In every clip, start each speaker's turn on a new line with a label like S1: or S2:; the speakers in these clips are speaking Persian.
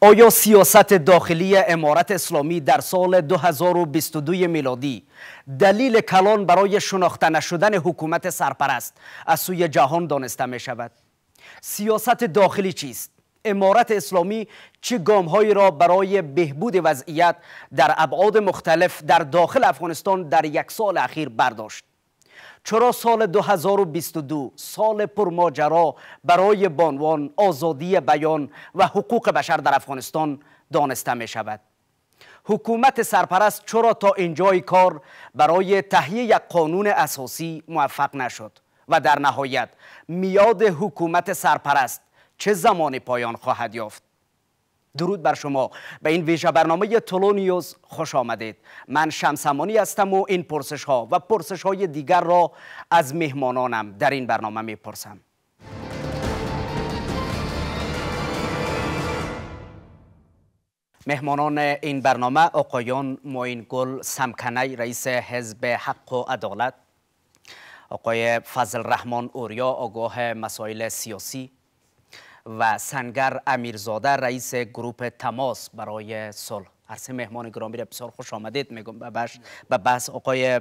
S1: آیا سیاست داخلی امارت اسلامی در سال 2022 میلادی دلیل کلان برای شناخته نشدن حکومت سرپرست از سوی جهان دانسته می شود؟ سیاست داخلی چیست؟ امارت اسلامی چه گامهایی را برای بهبود وضعیت در ابعاد مختلف در داخل افغانستان در یک سال اخیر برداشت؟ چرا سال 2022 سال پرماجرا برای بانوان آزادی بیان و حقوق بشر در افغانستان دانسته می شود حکومت سرپرست چرا تا اینجای کار برای تهیه یک قانون اساسی موفق نشد و در نهایت میاد حکومت سرپرست چه زمان پایان خواهد یافت درود بر شما به این ویژه برنامه تولونیوز خوش آمدید من شمسمانی هستم و این پرسش ها و پرسش های دیگر را از مهمانانم در این برنامه می پرسم مهمانان این برنامه آقایان معین گل سمکنی رئیس حزب حق و عدالت آقای فضل رحمان اوریا آگاه مسائل سیاسی و سنگر امیرزاده رئیس گروپ تماس برای صلح عرصه مهمان گرامی را بسیار خوش آمدید میگم به بحث آقای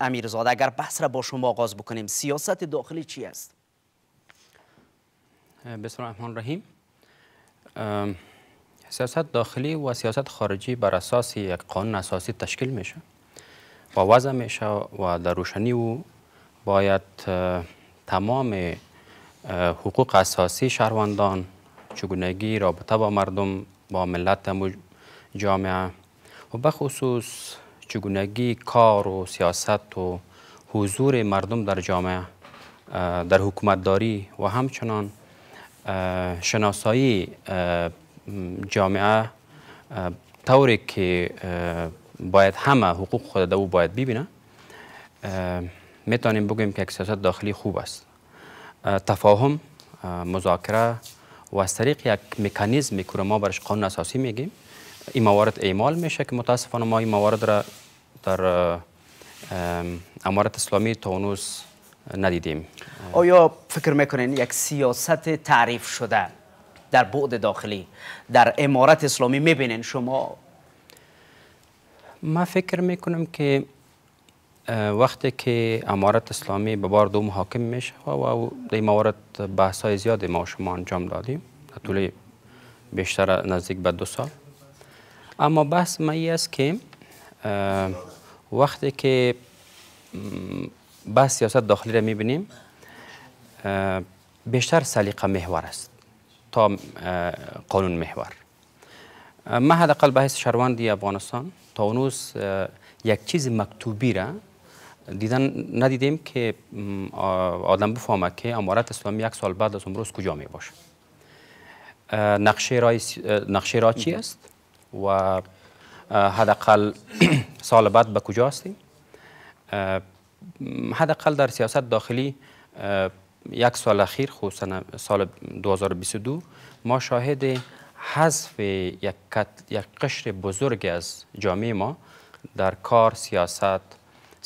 S1: امیرزاده اگر بحث را با شما آغاز بکنیم سیاست داخلی چی است
S2: بسم الله الرحمن سیاست داخلی و سیاست خارجی بر اساس یک قانون اساسی تشکیل میشه و وضع میشه و در روشنی او باید تمام حقوق اساسی شهروندان چگونگی رابطه با مردم با ملت جامعه و بخصوص چگونگی کار و سیاست و حضور مردم در جامعه در حکومتداری و همچنان شناسایی جامعه طوری که باید همه حقوق خود او باید ببینه میتونیم بگویم که یک سیاست داخلی خوب است تفاهم مذاکره و از طریق یک مکانیزم که ما برش قانون اساسی میگیم این موارد اعمال میشه که متاسفانه ما این موارد را در امارت اسلامی تا ندیدیم
S1: آیا فکر میکنین یک سیاست تعریف شده در بعد داخلی در امارت اسلامی میبینین شما
S2: ما فکر میکنم که وقتی که امارت اسلامی به بار دوم حاکم میشه و در موارد بحث های زیادی ما شما انجام دادیم در طول بیشتر نزدیک به دو سال اما بحث ما است که وقتی که بحث سیاست داخلی را میبینیم بیشتر سلیقه محور است تا قانون محور ما حداقل بحث شهروندی افغانستان تا اونوز یک چیز مکتوبی را دیدن ندیدیم که آدم بفهمه که امارت اسلامی یک سال بعد از امروز کجا می باشه نقشه رای, چی است و حداقل سال بعد به کجا هستیم حداقل در سیاست داخلی یک سال اخیر خصوصا سال 2022 ما شاهد حذف یک, یک قشر بزرگ از جامعه ما در کار سیاست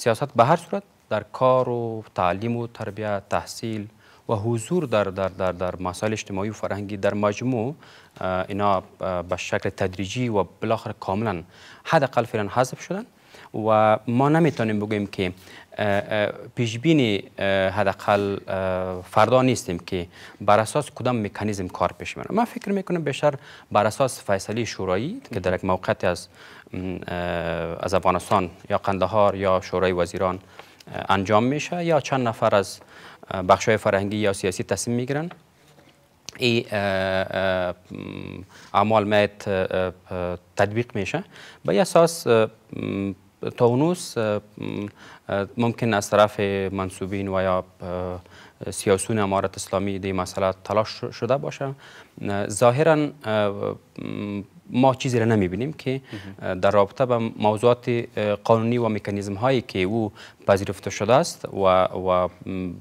S2: سیاست به هر صورت در کار و تعلیم و تربیت تحصیل و حضور در در در در مسائل اجتماعی و فرهنگی در مجموع اینا به شکل تدریجی و بالاخره کاملا حداقل فعلا حذف شدن و ما نمیتونیم بگیم که پیشبین حداقل فردا نیستیم که بر اساس کدام مکانیزم کار پیش ما من فکر میکنم بیشتر بر اساس فیصله شورایی که در یک موقعیت از از افغانستان یا قندهار یا شورای وزیران انجام میشه یا چند نفر از بخش فرهنگی یا سیاسی تصمیم میگیرن این اعمال میت تدبیق میشه به اساس تا ممکن از طرف منصوبین و یا سیاسون امارت اسلامی دی مسئله تلاش شده باشه ظاهرا ما چیزی را نمیبینیم که در رابطه به موضوعات قانونی و مکانیزم هایی که او پذیرفته شده است و, و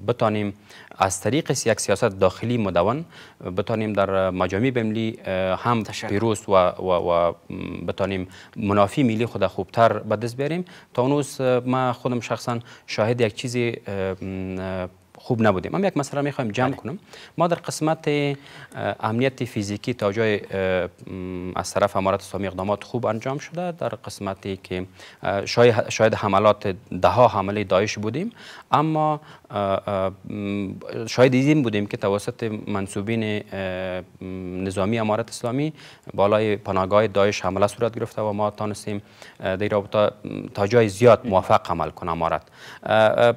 S2: بتانیم از طریق یک سیاست داخلی مدون بتانیم در مجامع بملی هم پیروز و, و, بتانیم منافی ملی خود خوبتر به دست بیاریم تا ما خودم شخصا شاهد یک چیزی خوب نبودیم من یک مسئله میخوایم جمع بله. کنم ما در قسمت امنیت فیزیکی تا از طرف امارت اسلامی اقدامات خوب انجام شده در قسمتی که شاید حملات ده ها حمله داعش بودیم اما شاید دیدیم بودیم که توسط منصوبین نظامی امارت اسلامی بالای پناهگاه داعش حمله صورت گرفته و ما تانستیم در رابطه تا جای زیاد موفق عمل کنه امارت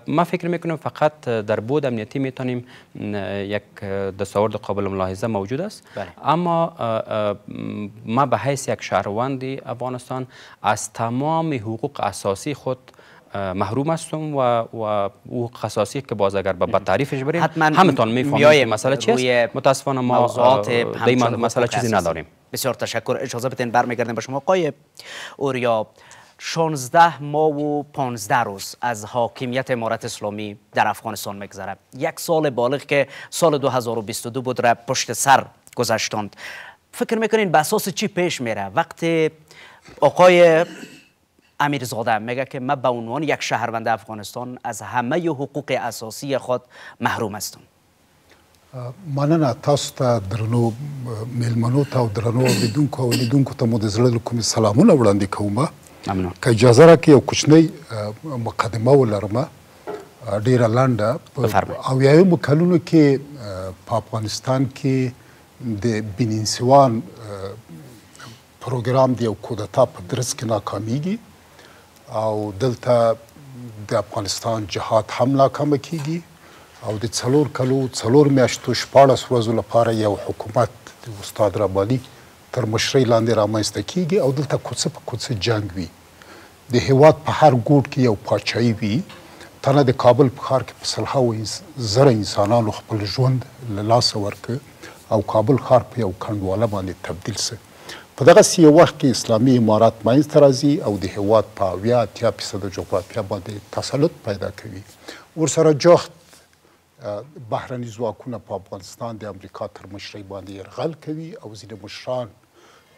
S2: من فکر میکنم فقط در بود بود امنیتی میتونیم یک دستاورد قابل ملاحظه موجود است بله. اما ما به حیث یک شهروند افغانستان از تمام حقوق اساسی خود محروم هستم و و او قصاصی که باز اگر به تعریفش بریم همتون میفهمید مسئله چیست متاسفانه ما مسئله چیزی نداریم
S1: بسیار تشکر اجازه بدین برمیگردیم به شما قایب اوریا 16 ماه و 15 روز از حاکمیت امارت اسلامی در افغانستان میگذره یک سال بالغ که سال 2022 بود را پشت سر گذشتند فکر میکنین به اساس چی پیش میره وقت آقای امیرزاده میگه که من به عنوان یک شهروند افغانستان از همه حقوق اساسی خود محروم هستم
S3: مننه تاسو ته درنو میلمنو ته او درنو اوریدونکو او لیدونکو ته مو د زړه له کومې سلامونه کوم ممنون که اجازه راکړي یو کوچنی مقدمه ولرمه ډیره لنډه او یویمو کلونو کې په افغانستان کې د بنینسوان پروګرام دی او کودتا په درس کې ناکامیږي او دلته د افغانستان جهاد هم ناکامه کیږي او د څلور کلو څلور میاشتو شپاړس ورځو لپاره یو حکومت د استاد رباني تر مشرۍ لاندې رامنځته کیږي او دلته کوڅه په کوڅه جنگ وي د هیواد په هر ګوټ کې یو پاچایي وي تنه د کابل په ښار کې په سلهاو زره انسانانو خپل ژوند له لاسه ورکړ او کابل ښار په یو کنډواله باندې تبدیل سه په دغه سی وخت کې اسلامي امارات منځته راځي او د هیواد په اویا اتیا فیصده جغرافیه باندې تسلط پیدا کوي ورسره جوخت بهرني ځواکونه په افغانستان د امریکا تر مشرۍ باندې يرغل کوي او ځینې مشران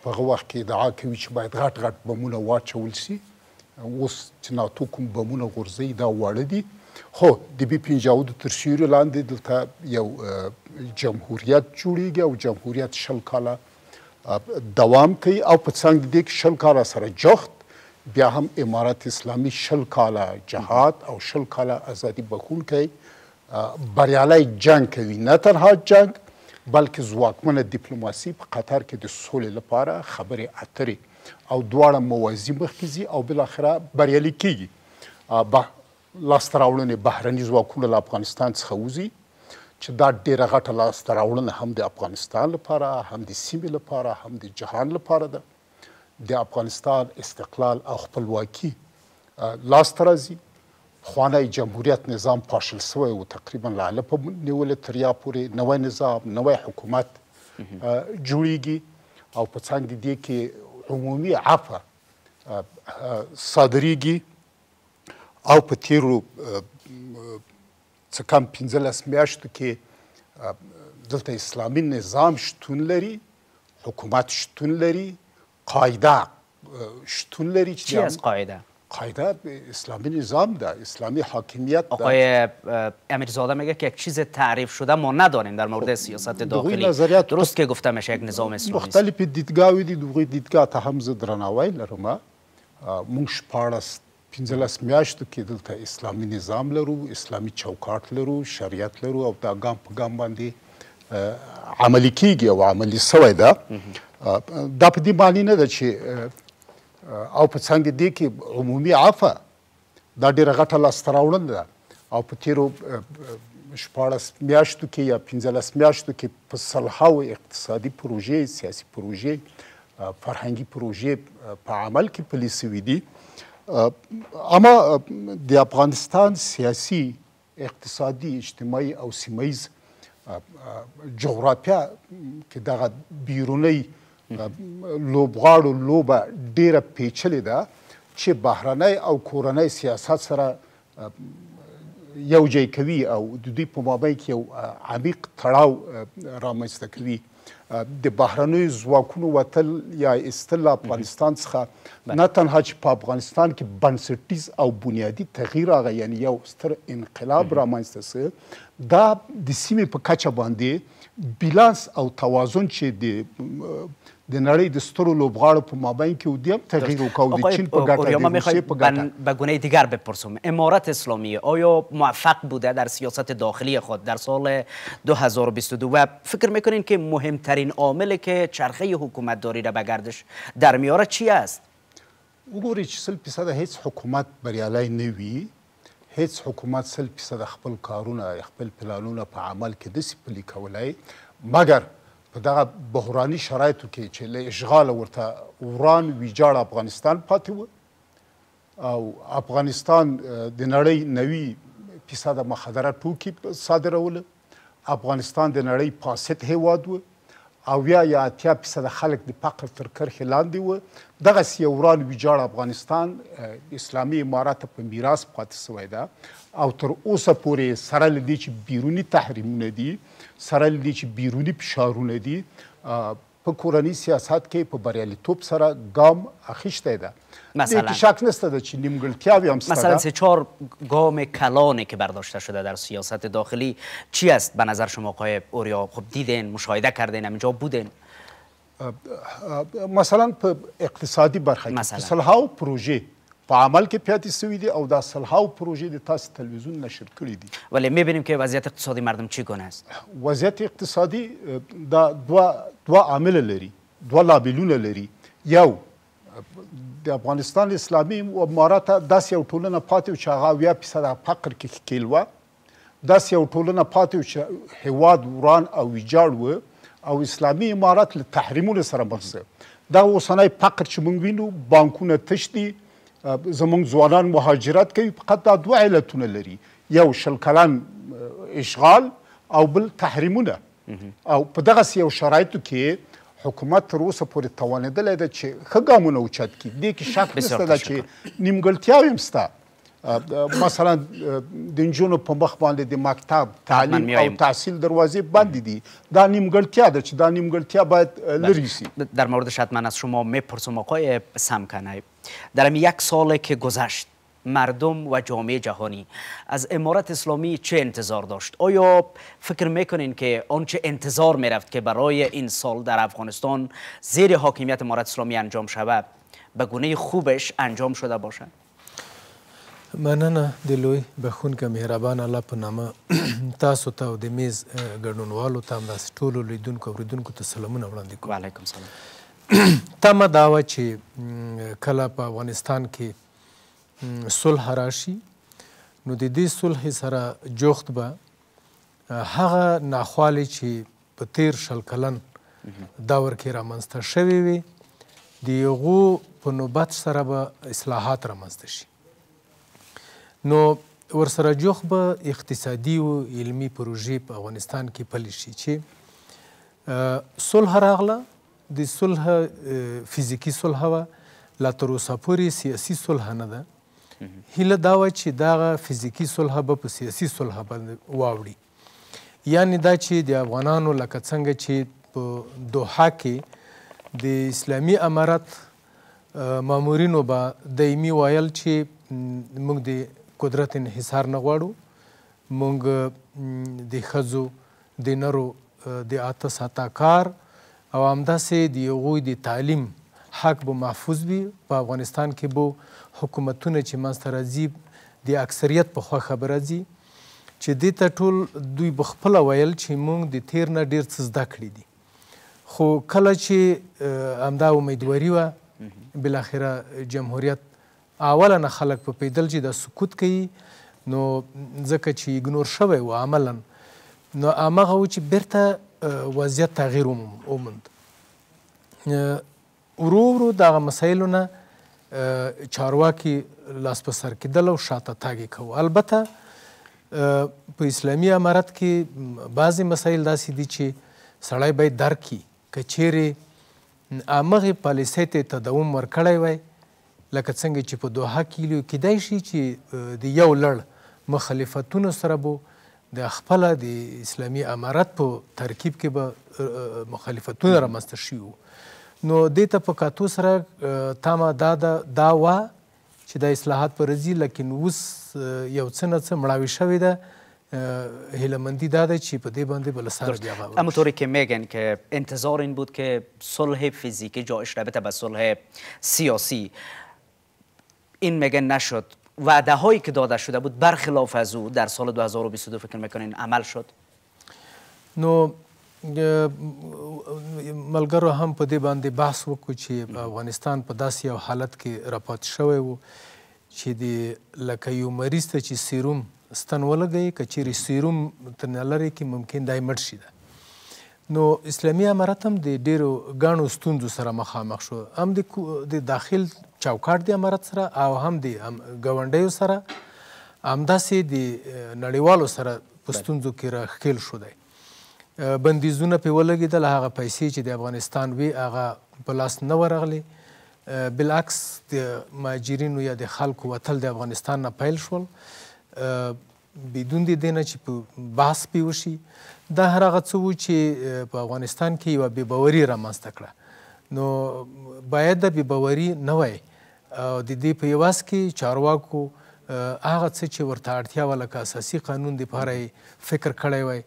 S3: په هغه وخت کې ادعا کوي چې باید غټ غټ بمونه واچول شي اوس چې ناتو کوم بمونه غورځي دا واړه دي خو د بي پنځاودو تر سیوري لاندې دلته یو جمهوریت جوړیږي او جمهوریت شل کاله دوام کوي او په څنګ دې کې شل کاله سره جخت بیا هم امارات اسلامي شل کاله جهاد او شل کاله ازادي بخون کوي بریالي جنگ کوي نه تنها جنگ بلکې ځواکمنه ډیپلوماسي په قطر کې د سولې لپاره خبرې اترې او دواړه موازی مخکې ځي او بل اخره بریالي کیږي با لاسته راوړنې بهرني ځواکونه له افغانستان څخه وځي چې دا ډیره غټه لاسته راوړنه هم د افغانستان لپاره هم د سیمې لپاره هم د جهان لپاره ده د افغانستان استقلال او خپلواکي لاسته راځي خوانی جمهوریت نظام پاشل سوی و تقریبا لاله په نیولې تریا پورې نوې نظام نوې حکومت جوړیږي او په څنګ دي کې عمومي عفه صادریږي او په تیرو څه کم 15 میاشتو کې دلته اسلامي نظام شتون لري حکومت شتون لري قاعده شتون لري چې قاعده قاعده اسلامی نظام ده اسلامی حاکمیت ده آقای
S1: امیرزاده میگه که یک چیز تعریف شده ما نداریم در مورد سیاست داخلی نظریات درست که گفتمش یک نظام اسلامی مختلف
S3: دیدگاهی دی دوغی دیدگاه ته هم درناوی لرم مونږ شپاړس پنځلس میاشتو کې دلته اسلامي نظام لرو اسلامي چوکاټ لرو شریعت لرو او دا ګام په ګام باندې عملی کیږي او عملی سوی ده دا په دې معنی نه ده چې او په څنګ دي کې عمومي عفه دا ډیره غټه لاسته راوړنه ده او په تیرو شپاړس میاشتو کې یا پنځلس میاشتو کې په سلهاو اقتصادي پروژې سیاسي پروژې فرهنګي پروژې په عمل کې پلي سوي دي اما د افغانستان سیاسي اقتصادي اجتماعي او سیمایز جغرافیه کې دغه بیرونی لوبغاړو لوبه ډیره پیچلې ده چې بهرنۍ او کورنۍ سیاست سره یو ځای کوي او د دوی په مابین کې یو عمیق تړاو رامنځته کوي د بهرنوي ځواکونو وتل یا استل افغانستان څخه نه تنها چې په افغانستان کې بنسټیز او بنیادی تغییر راغی یعنی یو ستر انقلاب رامنځته سو دا د سیمې په کچه باندې بیلانس او توازن چې د د نړۍ د سترو لوبغاړو په مابین کې او دیم تغییر وکاو د چین په ګټه
S1: به ګونه دیگر بپرسم امارت اسلامی آیا موفق بوده در سیاست داخلی خود در سال 2022 و فکر میکنین که مهمترین عامل که چرخه حکومت داری را به در میاره
S3: چی است وګورئ چې سل هیڅ حکومت بریالی نه وي هیڅ حکومت سل پیصده خپل کارونه خپل پلانونه په عمل کې د پلی په دغه بحراني شرایطو کې چې له اشغال ورته وران ویجاړ افغانستان پاتې و او افغانستان د نړۍ نوي فیصد مخدره ټوکی صادرول افغانستان د نړۍ فاسد هیواد و او یا یا اتیا فیصد خلک د فقر تر کرښې لاندې و دغسې یو وران ویجاړ افغانستان اسلامي امارات په میراث پاتې سوی ده او تر اوسه پورې سره له دې چې بیروني تحریمونه دي سره لیدي چې بیرونی فشارونه دي په کورنی سیاست کې په بریالیتوب سره ګام اخیسته ده مثلا شک نسته ده چې نیمګړتیاوی هم مثلا سه چهار گام
S1: کلانه که برداشته شده در سیاست داخلی چی است به نظر شما آقای اوریا خب دیدین مشاهده کردین همینجا بودین
S3: مثلا په اقتصادی برخه کې و پروژه په عمل کې پیاتې سوی دي او دا سلهاو پروژې د تاسو تلویزیون نشر کړي دي ولی میبینیم
S1: که وضعیت اقتصادی مردم چی گونه است
S3: وضعیت اقتصادی دا دوه دوه عامل لري دوه لابلونه لري یو د افغانستان اسلامي امارات داس یو ټولنه پاتې چې هغه ویا فیصد فقر کې کېلوه داس یو ټولنه پاتې چې هواد وران او ویجاړ و او اسلامي امارات له تحریمونو سره مخ ده دا اوسنی فقر چې موږ وینو بانکونه تش دي زمونږ ځوانان مهاجرت کوي فقط دا دوه علتونه لري یو شل کلن اشغال او بل تحریمونه او په دغسې یو شرایطو کې حکومت تر اوسه پورې توانېدلی ده چې ښه ګامونه اوچت کړي دې کې شک نشته ده چې نیمګړتیاوې هم شته مثلا د نجونو په مخ باندې د مکتب تعلیم او تحصیل دروازې بند دي دا نیمګړتیا ده چې دا نیمګړتیا باید بله. لریسی
S1: در موردش من از شما میپرسم آقای سمکنه در یک سال که گذشت مردم و جامعه جهانی از امارت اسلامی چه انتظار داشت؟ آیا فکر میکنین که آنچه انتظار میرفت که برای این سال در افغانستان زیر حاکمیت امارت اسلامی انجام شود به گونه خوبش انجام شده باشد؟
S4: مننه د لوی بخونکه مهربان الله په نامه تاسو ته او د میز ګډونوالو ته همداسې ټولو لیدونکو اوریدونکو ته سلامونه وړاندې کوم وعلیکم سلام تمه دا وه چې کله په افغانستان کې صلح راشي نو د دې صلح سره جوخت به هغه ناخوالې چې په تیر شل کلن دور کې رامنځته شوې وي د هغو په نوبت سره به اصلاحات رامنځته شي نو ورسره جوخ به اقتصادي او علمی پروژې په افغانستان کې پلي شي چې صلح راغله د صلح فزیکی صلح وه لا تر اوسه پورې سیاسي صلح نه ده هیله دا و چې دغه فزیکی صلح به په سیاسي صلح باندې واوړي یعنی دا چې د افغانانو لکه څنګه چې په دوحه کې د اسلامي امارت مامورینو به دایمي ویل چې موږ د قدرت انحصار نه غواړو مونږ د خزو د نرو د اته ساته کار او همداسې د یغوی د تعلیم حق به محفوظ وي په افغانستان کې به حکومتونه چې منځته راځي د اکثریت په خوښه به راځي چې دې ته ټول دوی بخپله ویل چې موږ د تیر نه ډېر څه زده کړي دي خو کله چې همدا امیدواري وه بلاخره جمهوریت اولنه خلک په پیدل چې د سکوت کوي نو ځکه چې اګنور شوی و عملا نو هغه و چې بیرته وضعیت تغییر وموند ورو ورو دغه مسایلونه چارواکي لاس په سر کېدل او شاته تاګې کوو البته په اسلامي امارت کې بعضې مسایل داسې دي چې سړی باید درک کړي که چیرې همغې پالیسۍ ته تداوم ورکړی وای لکه څنګه چې په دوحه کې کیدای شي چې د یو لړ مخالفتونو سره بو د خپل د اسلامي امارت په ترکیب کې به مخالفتونه رامنځته شي نو دې ته په کاتو سره تامه دا دا وا چې د اصلاحات پر راځي لکن اوس یو څه نه څه مړاوي شوی ده هیلمندی داده چی په دې باندې بل سر بیا اما طوری
S1: که میگن که انتظار این بود که صلح فیزیکی جایش رابطه به صلح سیاسی این میگه نشد وعده هایی که داده شده بود برخلاف از او در سال 2022 فکر میکنین عمل شد
S4: نو ملګرو هم په دې باندې بحث وکړو چې افغانستان په داسې یو حالت کې راپات شوی و چې د لکه یو مریض ته چې سیروم ستن ولګوي که چیرې سیروم ترنه لرې کې ممکن دی مړ شي ده نو اسلامي امارات هم د ډیرو غاڼو ستونزو سره مخامخ شو هم د د داخل چوکاټ د امارات سره او هم د غونډیو سره همداسې د نړیوالو سره په ستونزو کې راخیل شو دی بندیزونه په ولګیدل هغه پیسې چې د افغانستان وی هغه په لاس نه ورغلي بلعکس د مهاجرینو یا د خلکو وتل د افغانستان نه پیل شول بدون د دینه چې په بحث پی وشي دا هر هغه څه و چې په افغانستان کې یوه بې باوري رامنځته کړه نو باید دا بې باوري نه وای او د دې په عوض کې چارواکو هغه څه چې ورته اړتیا وه لکه اساسي قانون دپاره فکر کړی وای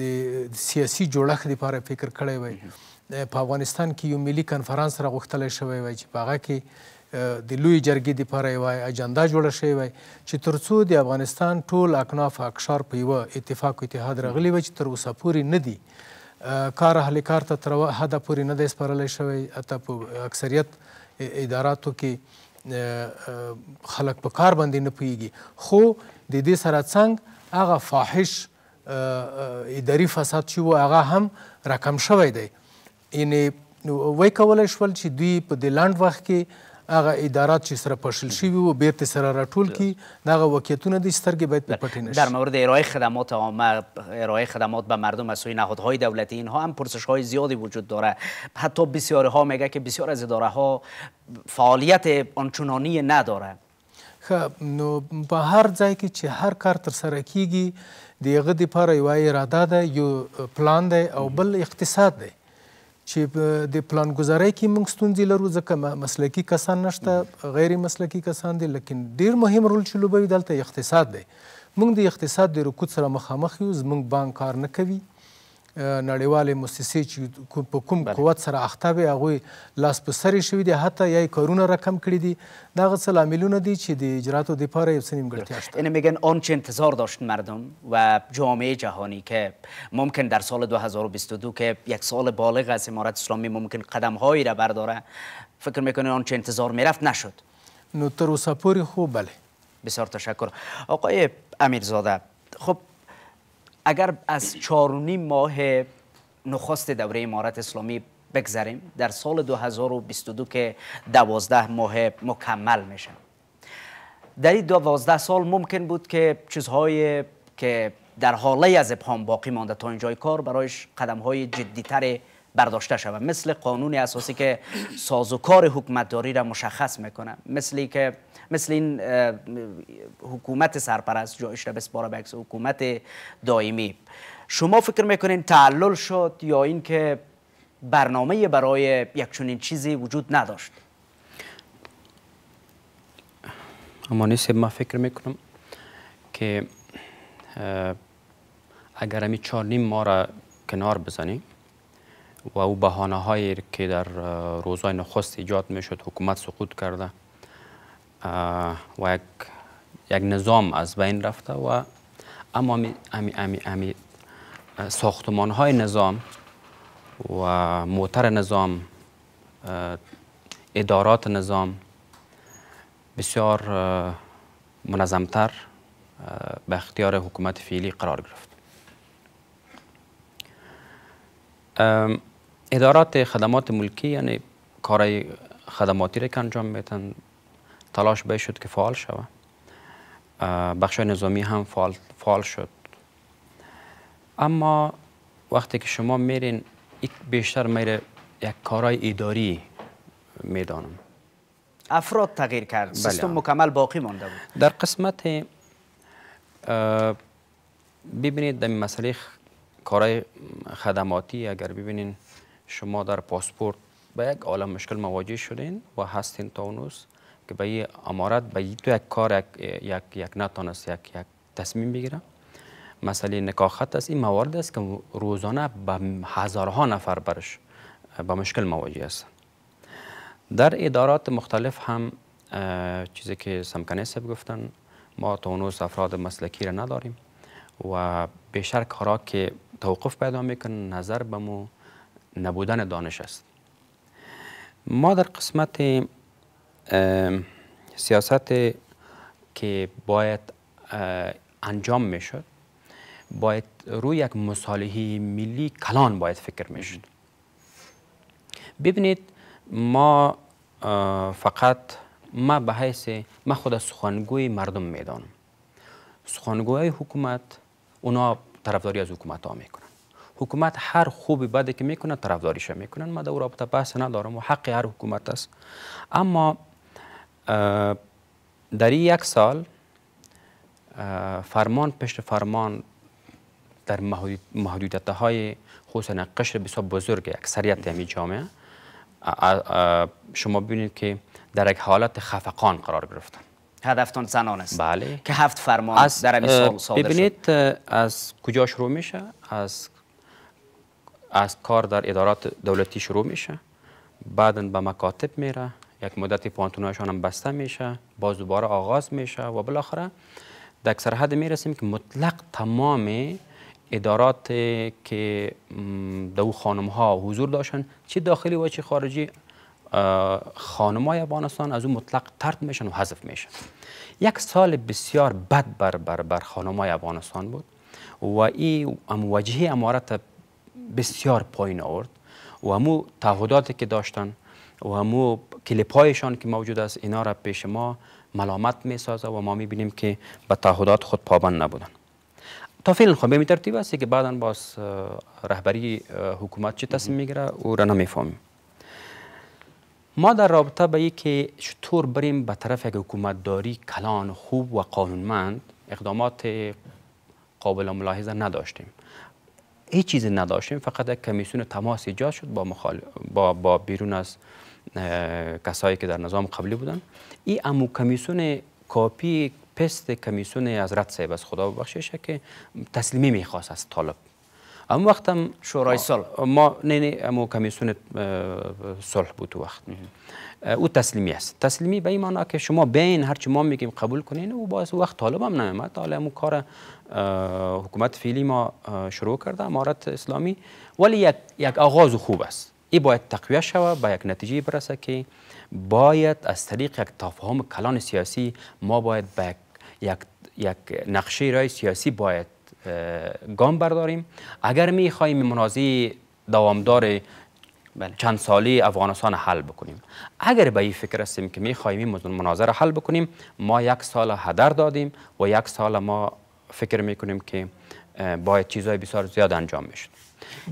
S4: د سیاسي جوړښت دپاره فکر کړی وای په افغانستان کې یو ملي کنفرانس راغوښتلی شوی وای چې په هغه کې د لوی جرګې لپاره یو اجنډا جوړه شوې وای چې ترڅو د افغانستان ټول اکناف اکشار په یو اتفاق او اتحاد راغلي و چې تر اوسه پورې نه دي کار اهل کار ته تر حد پورې نه دی سپارلی شوی حتی په اکثریت اداراتو کې خلک په کار باندې نه پوهیږي خو د دې سره څنګ هغه فاحش اداري فساد چې و هغه هم رقم شوی دی یعنې وای کولی شول چې دوی په دې لنډ وخت کې هغه ادارات چې سره پشل شوي وو بیرته سره راټول کی دغه واقعیتونه دي سترګې باید به پټې نشي در
S1: مورد ارائه خدمات عامه ارائه خدمات به مردم از سوی نهادهای دولتی اینها هم پرسش های زیادی وجود داره حتی بسیاری ها میگه که بسیار از اداره ها فعالیت آنچنانی نداره
S4: خب نو په هر ځای کې چې هر کار تر سره کیږي د هغه د لپاره یو اراده ده یو پلان دی او بل اقتصاد دی چې د پلان گزاري کې موږ ستونزې لرو ځکه مسلکی کسان نشته غیر مسلکی کسان دي لکن ډیر مهم رول چې لوبوي دلته اقتصاد دی موږ د اقتصاد د رکود سره مخامخ یو زموږ بانک کار نه کوي نړیوالې مؤسسې چې په کوم بله. قوت سره اخته وي هغوی لاس په سرې شوي دي حتی یا یې کارونه رقم کړي دي دا هغه څه لاملونه دي چې د اجراتو دپاره یو څه نیمګړتیا شته یعنی
S1: انتظار داشت مردم و جامعه جهانی که ممکن در سال 2022 که یک سال بالغ از امارت اسلامی ممکن قدمهایی را برداره فکر میکنه چه انتظار میرفت نشد
S4: نو تر خوب بله
S1: بسیار تشکر آقای امیرزاده خب اگر از چارونی ماه نخست دوره امارت اسلامی بگذریم در سال 2022 که دوازده ماه مکمل میشه در این دوازده سال ممکن بود که چیزهای که در حاله از ابهام باقی مانده تا اینجای کار برایش قدم های جدیتر برداشته شود مثل قانون اساسی که سازوکار حکومتداری را مشخص میکنه مثلی که مثل این حکومت سرپرست جایش را بسپاره به حکومت دائمی شما فکر میکنین تعلل شد یا اینکه برنامه برای یک چنین چیزی وجود نداشت
S2: اما نیست ما فکر میکنم که اگر همی چارنیم ما را کنار بزنیم و او بحانه هایی که در روزهای نخست ایجاد میشد حکومت سقوط کرده و یک یک نظام از بین رفته و اما امی, ساختمان های نظام و موتر نظام ادارات نظام بسیار منظمتر به اختیار حکومت فعلی قرار گرفت ادارات خدمات ملکی یعنی کارهای خدماتی را که انجام میتن تلاش به شد که فعال شو، بخش نظامی هم فعال, شد اما وقتی که شما میرین بیشتر میره یک کارای اداری میدانم
S1: افراد تغییر کرد بله. مکمل باقی مانده بود
S2: در قسمت ببینید در مسئله کارای خدماتی اگر ببینید شما در پاسپورت به یک عالم مشکل مواجه شدین و هستین تا که به این امارت به تو یک کار یک یک, یک نتانست یک, یک تصمیم بگیره مسئله نکاخت است این موارد است که روزانه به هزارها نفر برش با مشکل مواجه است در ادارات مختلف هم چیزی که سمکنه سب گفتن ما تونوس افراد مسلکی را نداریم و بیشتر کارا که توقف پیدا میکنن نظر به مو نبودن دانش است ما در قسمت سیاست که باید انجام میشد باید روی یک مصالحه ملی کلان باید فکر میشد ببینید ما فقط ما به حیث ما خود سخنگوی مردم میدانم سخنگوی حکومت اونا طرفداری از حکومت ها میکنن حکومت هر خوبی بدی که میکنه طرفداریش میکنن ما در رابطه بحث ندارم و حق هر حکومت است اما در این یک سال فرمان پشت فرمان در محدودیت های خصوصا قشر بسیار بزرگ اکثریت همی جامعه شما ببینید که در یک حالت خفقان قرار گرفتن
S1: هدفتون زنان است بله که هفت فرمان از در این سال ببینید
S2: از کجا شروع میشه از از کار در ادارات دولتی شروع میشه بعدا به مکاتب میره یک مدتی پانتونایشان هم بسته میشه باز دوباره آغاز میشه و بالاخره در می میرسیم که مطلق تمام ادارات که دو خانم ها حضور داشتن چه داخلی و چه خارجی خانم های افغانستان از اون مطلق ترد میشن و حذف میشن یک سال بسیار بد بر بر خانم های افغانستان بود و این وجهه امارت بسیار پایین آورد و همو تعهداتی که داشتن و همو کلیپ هایشان که موجود است اینا را پیش ما ملامت می و ما می بینیم که به تعهدات خود پابند نبودن تا فعلا خب می ترتیب است که بعدا باز رهبری حکومت چه تصمیم میگیره او را نمیفهمیم ما در رابطه به که چطور بریم به طرف یک حکومتداری کلان خوب و قانونمند اقدامات قابل ملاحظه نداشتیم هیچ چیزی نداشتیم فقط یک کمیسیون تماس ایجاد شد با, با بیرون از کسایی که در نظام قبلی بودن این امو کمیسیون کاپی پست کمیسیون حضرت صاحب از خدا ببخشش که تسلیمی میخواست از طالب اما وقتم شورای سال ما نه نه امو کمیسیون صلح بود تو وقت او تسلیمی است تسلیمی به این معنا که شما بین هر چی ما میگیم قبول کنین او باعث وقت طالب هم نمیمد کار حکومت فعلی ما شروع کرده امارت اسلامی ولی یک یک آغاز خوب است ای باید تقویه شوه به یک نتیجه برسه که باید از طریق یک تفاهم کلان سیاسی ما باید به یک, یک نقشه رای سیاسی باید گام برداریم اگر می خواهیم منازی دوامدار بله. چند سالی افغانستان حل بکنیم اگر به این فکر هستیم که می خواهیم این مناظره حل بکنیم ما یک سال هدر دادیم و یک سال ما فکر می که باید چیزهای بسیار زیاد انجام شود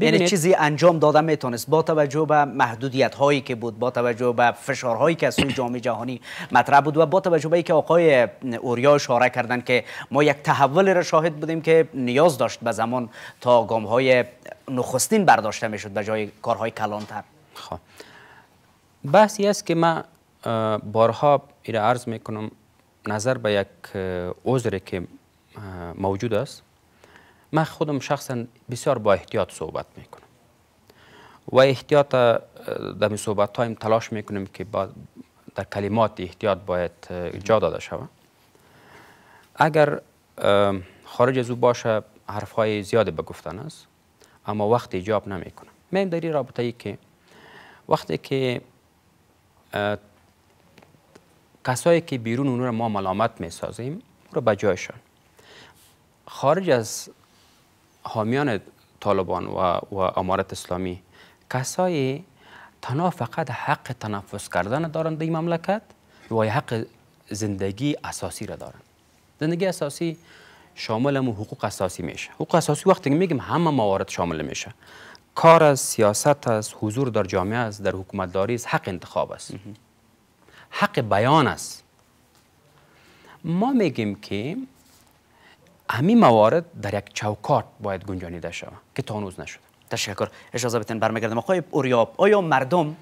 S1: یعنی چیزی انجام داده میتونست با توجه به محدودیت هایی که بود با توجه به فشارهایی که از سوی جامعه جهانی مطرح بود و با توجه به اینکه آقای اوریا اشاره کردن که ما یک تحول را شاهد بودیم که نیاز داشت به زمان تا گام های نخستین برداشته میشد به جای کارهای کلانتر خب بحثی است که من
S2: بارها ایراد عرض میکنم نظر به یک عذری که موجود است من خودم شخصا بسیار با احتیاط صحبت میکنم و احتیاط در صحبت هایم تلاش میکنیم که با در کلمات احتیاط باید جا داده شود اگر خارج از او باشه حرف های زیادی به است اما وقت ایجاب نمیکنه من در این رابطه ای که وقتی که کسایی که بیرون اون را ما ملامت میسازیم رو به جایشان خارج از حامیان طالبان و, و امارت اسلامی کسایی تنها فقط حق تنفس کردن دارند در این مملکت و حق زندگی اساسی را دارند زندگی اساسی شامل هم حقوق اساسی میشه حقوق اساسی وقتی میگیم همه موارد شامل میشه کار از سیاست است حضور در جامعه است در حکومتداری است حق انتخاب است حق بیان است ما میگیم که
S1: همین موارد در یک چوکات باید گنجانیده شود که تانوز هنوز نشده تشکر اجازه بتین برمیگردم آقای اوریاب آیا مردم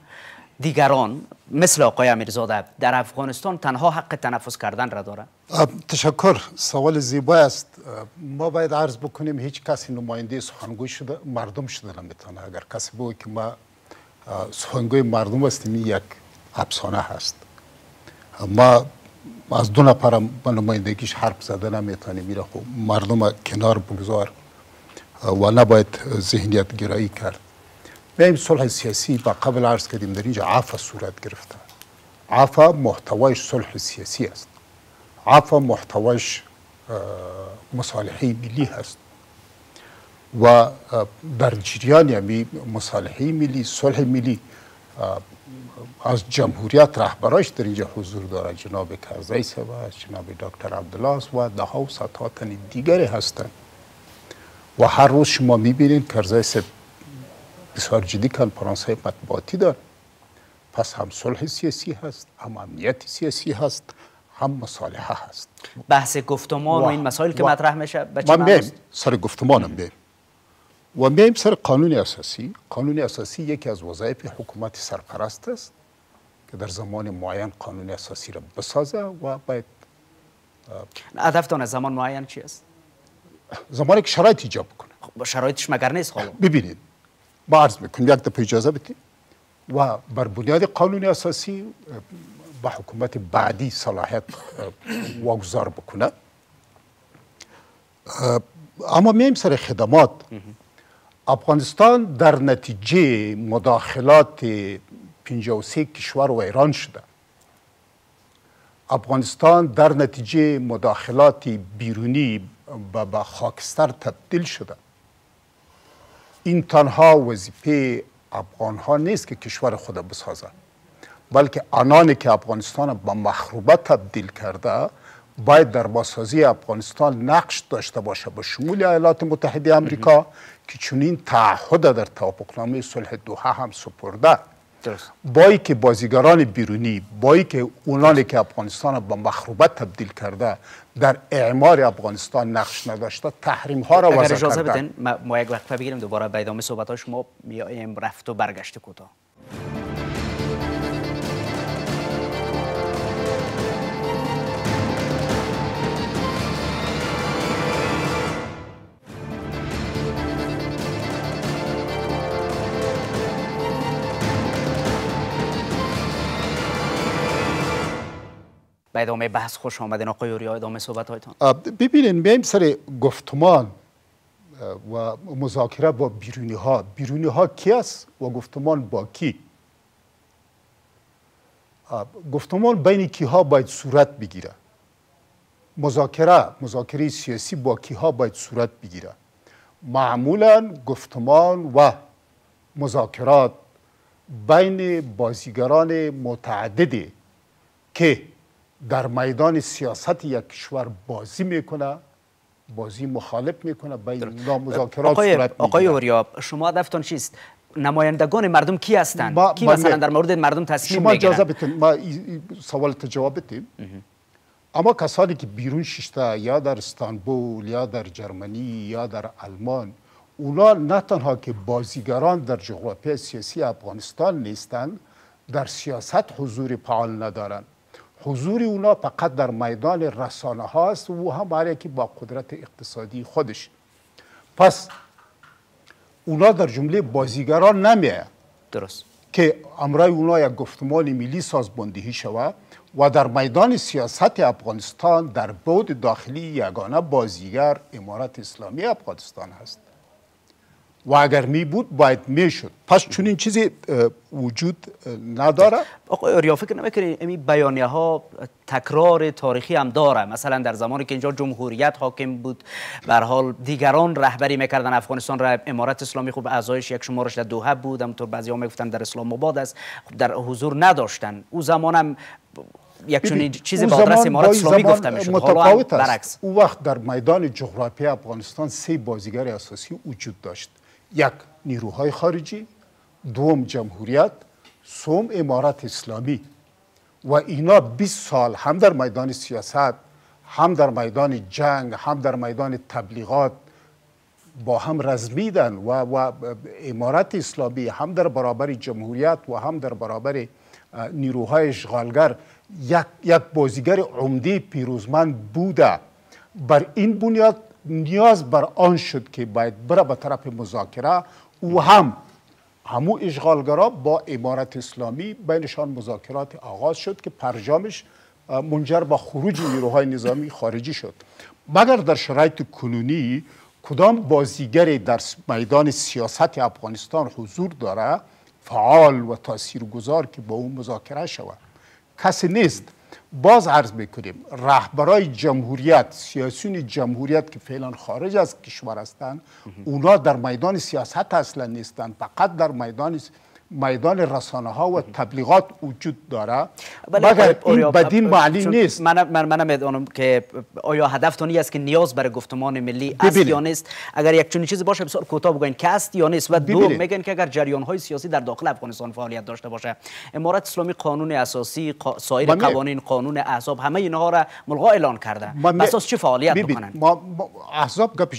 S1: دیگران مثل آقای امیرزاده در افغانستان تنها حق تنفس کردن را داره
S3: تشکر سوال زیبا است ما باید عرض بکنیم هیچ کسی نماینده سخنگوی شده مردم شده نمیتونه اگر کسی بگه که ما سخنگوی مردم هستیم یک افسانه هست ما از دو نفرم به نمایندگیش حرف زده نمیتانی میره خب مردم کنار بگذار و نباید ذهنیت گرایی کرد بیم صلح سیاسی با قبل عرض کردیم در اینجا عفا صورت گرفته عفا محتوایش صلح سیاسی است عفا محتوایش مصالحه ملی هست و در جریان یعنی مصالحه ملی صلح ملی از جمهوریت رهبراش در اینجا حضور داره جناب کرزی و جناب دکتر عبدالله و ده ها و صدها تن دیگری هستند و هر روز شما میبینید کرزی سب بسیار جدی کنفرانس های مطبوعاتی دار پس هم صلح سیاسی هست هم امنیت سیاسی هست هم مصالحه هست
S1: بحث گفتمان و, و این مسائل که مطرح میشه بچه من
S3: سر گفتمانم بیم و میم سر قانون اساسی قانون اساسی یکی از وظایف حکومت سرپرست است که در زمان معین قانون اساسی را بسازه و باید هدفتان زمان معین چی است؟ زمانی که شرایط ایجاب کنه خب شرایطش مگر نیست خب؟ خب، ببینید ما عرض میکنم یک دفعه اجازه بدید و بر بنیاد قانون اساسی با حکومت بعدی صلاحیت واگذار بکنه اما مییم سر خدمات افغانستان در نتیجه مداخلات 53 کشور ویران شده افغانستان در نتیجه مداخلات بیرونی به خاکستر تبدیل شده این تنها وظیفه افغان ها نیست که کشور خود بسازند بلکه آنانی که افغانستان به مخروبه تبدیل کرده باید در بازسازی افغانستان نقش داشته باشه به شمول ایالات متحده امریکا که این تعهد در توافقنامه صلح دوحه هم سپرده بایی که بازیگران بیرونی بایی که اونانی که افغانستان به مخروبت تبدیل کرده در اعمار افغانستان نقش نداشته تحریم ها را وضع اگر اجازه بدین
S1: ما یک وقفه بگیریم دوباره به ادامه صحبت ها شما رفت و برگشت کوتاه به ادامه بحث خوش آمدین آقای ادامه صحبت هایتان
S3: ببینین سر گفتمان و مذاکره با بیرونی ها بیرونی ها کی است و گفتمان با کی گفتمان بین کی ها باید صورت بگیره مذاکره مذاکره سیاسی با کی ها باید صورت بگیره معمولا گفتمان و مذاکرات بین بازیگران متعددی که در میدان سیاست یک کشور بازی میکنه بازی مخالف میکنه با مذاکرات آقای, آقای اوریاب
S1: شما دفتون چیست نمایندگان مردم کی هستند کی مثلا در مورد مردم تصمیم شما اجازه
S3: بتین ما سوال جواب بدیم اما کسانی که بیرون ششتا یا در استانبول یا در جرمنی یا در آلمان اونا نه تنها که بازیگران در جغرافیای سیاسی افغانستان نیستند در سیاست حضور فعال ندارند حضور اونا فقط در میدان رسانه هاست و هم برای که با قدرت اقتصادی خودش پس اونا در جمله بازیگران نمیه درست که امرای اونا یک گفتمان ملی سازماندهی شود و در میدان سیاست افغانستان در بود داخلی یگانه بازیگر امارت اسلامی افغانستان هست و اگر می بود باید می شد پس چون این چیزی وجود نداره آقای ریا فکر نمیکنید امی
S1: بیانیه ها تکرار تاریخی هم داره مثلا در زمانی که اینجا جمهوریت حاکم بود به حال دیگران رهبری میکردن افغانستان را امارت اسلامی خوب اعضایش یک شمارش در دوحه بود همطور بعضی ها میگفتن در اسلام آباد است خب در حضور نداشتن او زمان هم یک چیز با آدرس امارات اسلامی گفته میشد حالا برعکس
S3: او وقت در میدان جغرافی افغانستان سه بازیگر اساسی وجود داشت یک نیروهای خارجی دوم جمهوریت سوم امارت اسلامی و اینا 20 سال هم در میدان سیاست هم در میدان جنگ هم در میدان تبلیغات با هم رزمیدن و, و امارت اسلامی هم در برابر جمهوریت و هم در برابر نیروهای اشغالگر یک, یک بازیگر عمده پیروزمند بوده بر این بنیاد نیاز بر آن شد که باید بره به طرف مذاکره او هم همو اشغالگرا با امارت اسلامی بینشان مذاکرات آغاز شد که پرجامش منجر به خروج نیروهای نظامی خارجی شد مگر در شرایط کنونی کدام بازیگر در میدان سیاست افغانستان حضور داره فعال و تاثیرگذار که با اون مذاکره شود کسی نیست باز عرض میکنیم رهبرای جمهوریت سیاسیون جمهوریت که فعلا خارج از کشور هستند اونا در میدان سیاست اصلا نیستند فقط در میدان میدان رسانه ها و تبلیغات وجود داره مگر این بدین معنی نیست
S1: من من من میدانم که آیا هدفتون است که نیاز برای گفتمان ملی است یا نیست اگر یک چنین چیزی باشه بسیار کوتاه بگوین که است یا نیست و دو میگن که اگر جریان های سیاسی در داخل افغانستان فعالیت داشته باشه امارت اسلامی قانون اساسی سایر قوانین قانون احزاب همه اینها را ملغا اعلان کرده اساس چه فعالیت بکنن
S3: ما احزاب گپ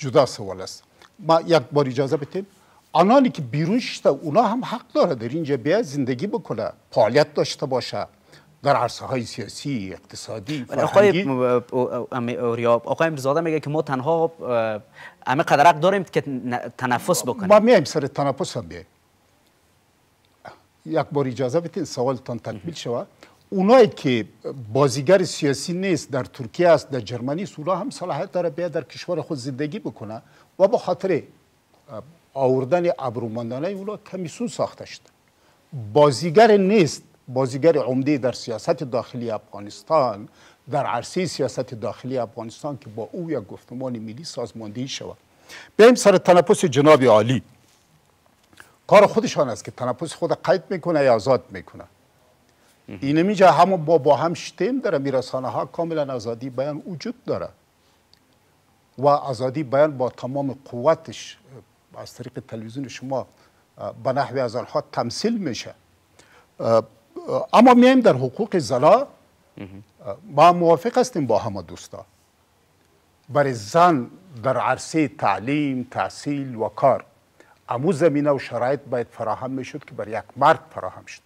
S3: جدا سوال است ما یک بار اجازه بدید آنانی که بیرون شده اونا هم حق داره در اینجا بیا زندگی بکنه فعالیت داشته باشه در عرصه های سیاسی اقتصادی
S1: آقای آقای امرزاده میگه که ما تنها همه قدرق داریم که تنفس بکنیم
S3: ما میایم سر تنفس هم بیایم یک بار اجازه بدین سوالتان تکمیل شود اونایی که بازیگر سیاسی نیست در ترکیه است در جرمنی است هم صلاحیت داره بیا در کشور خود زندگی بکنه و با خاطر آوردن ابرومندانه اولا کمیسون ساخته شده بازیگر نیست بازیگر عمده در سیاست داخلی افغانستان در عرصه سیاست داخلی افغانستان که با او یک گفتمان ملی سازماندهی شود بیایم سر تنفس جناب عالی کار خودشان است که تنفس خود قید میکنه یا آزاد میکنه اینمیجا همون با با هم شتم داره میرسانه ها کاملا آزادی بیان وجود داره و آزادی بیان با تمام قوتش از طریق تلویزیون شما به نحوی از آنها تمثیل میشه اما میایم در حقوق زنا ما موافق هستیم با همه دوستا برای زن در عرصه تعلیم تحصیل و کار امو زمینه و شرایط باید فراهم میشد که بر یک مرد فراهم شده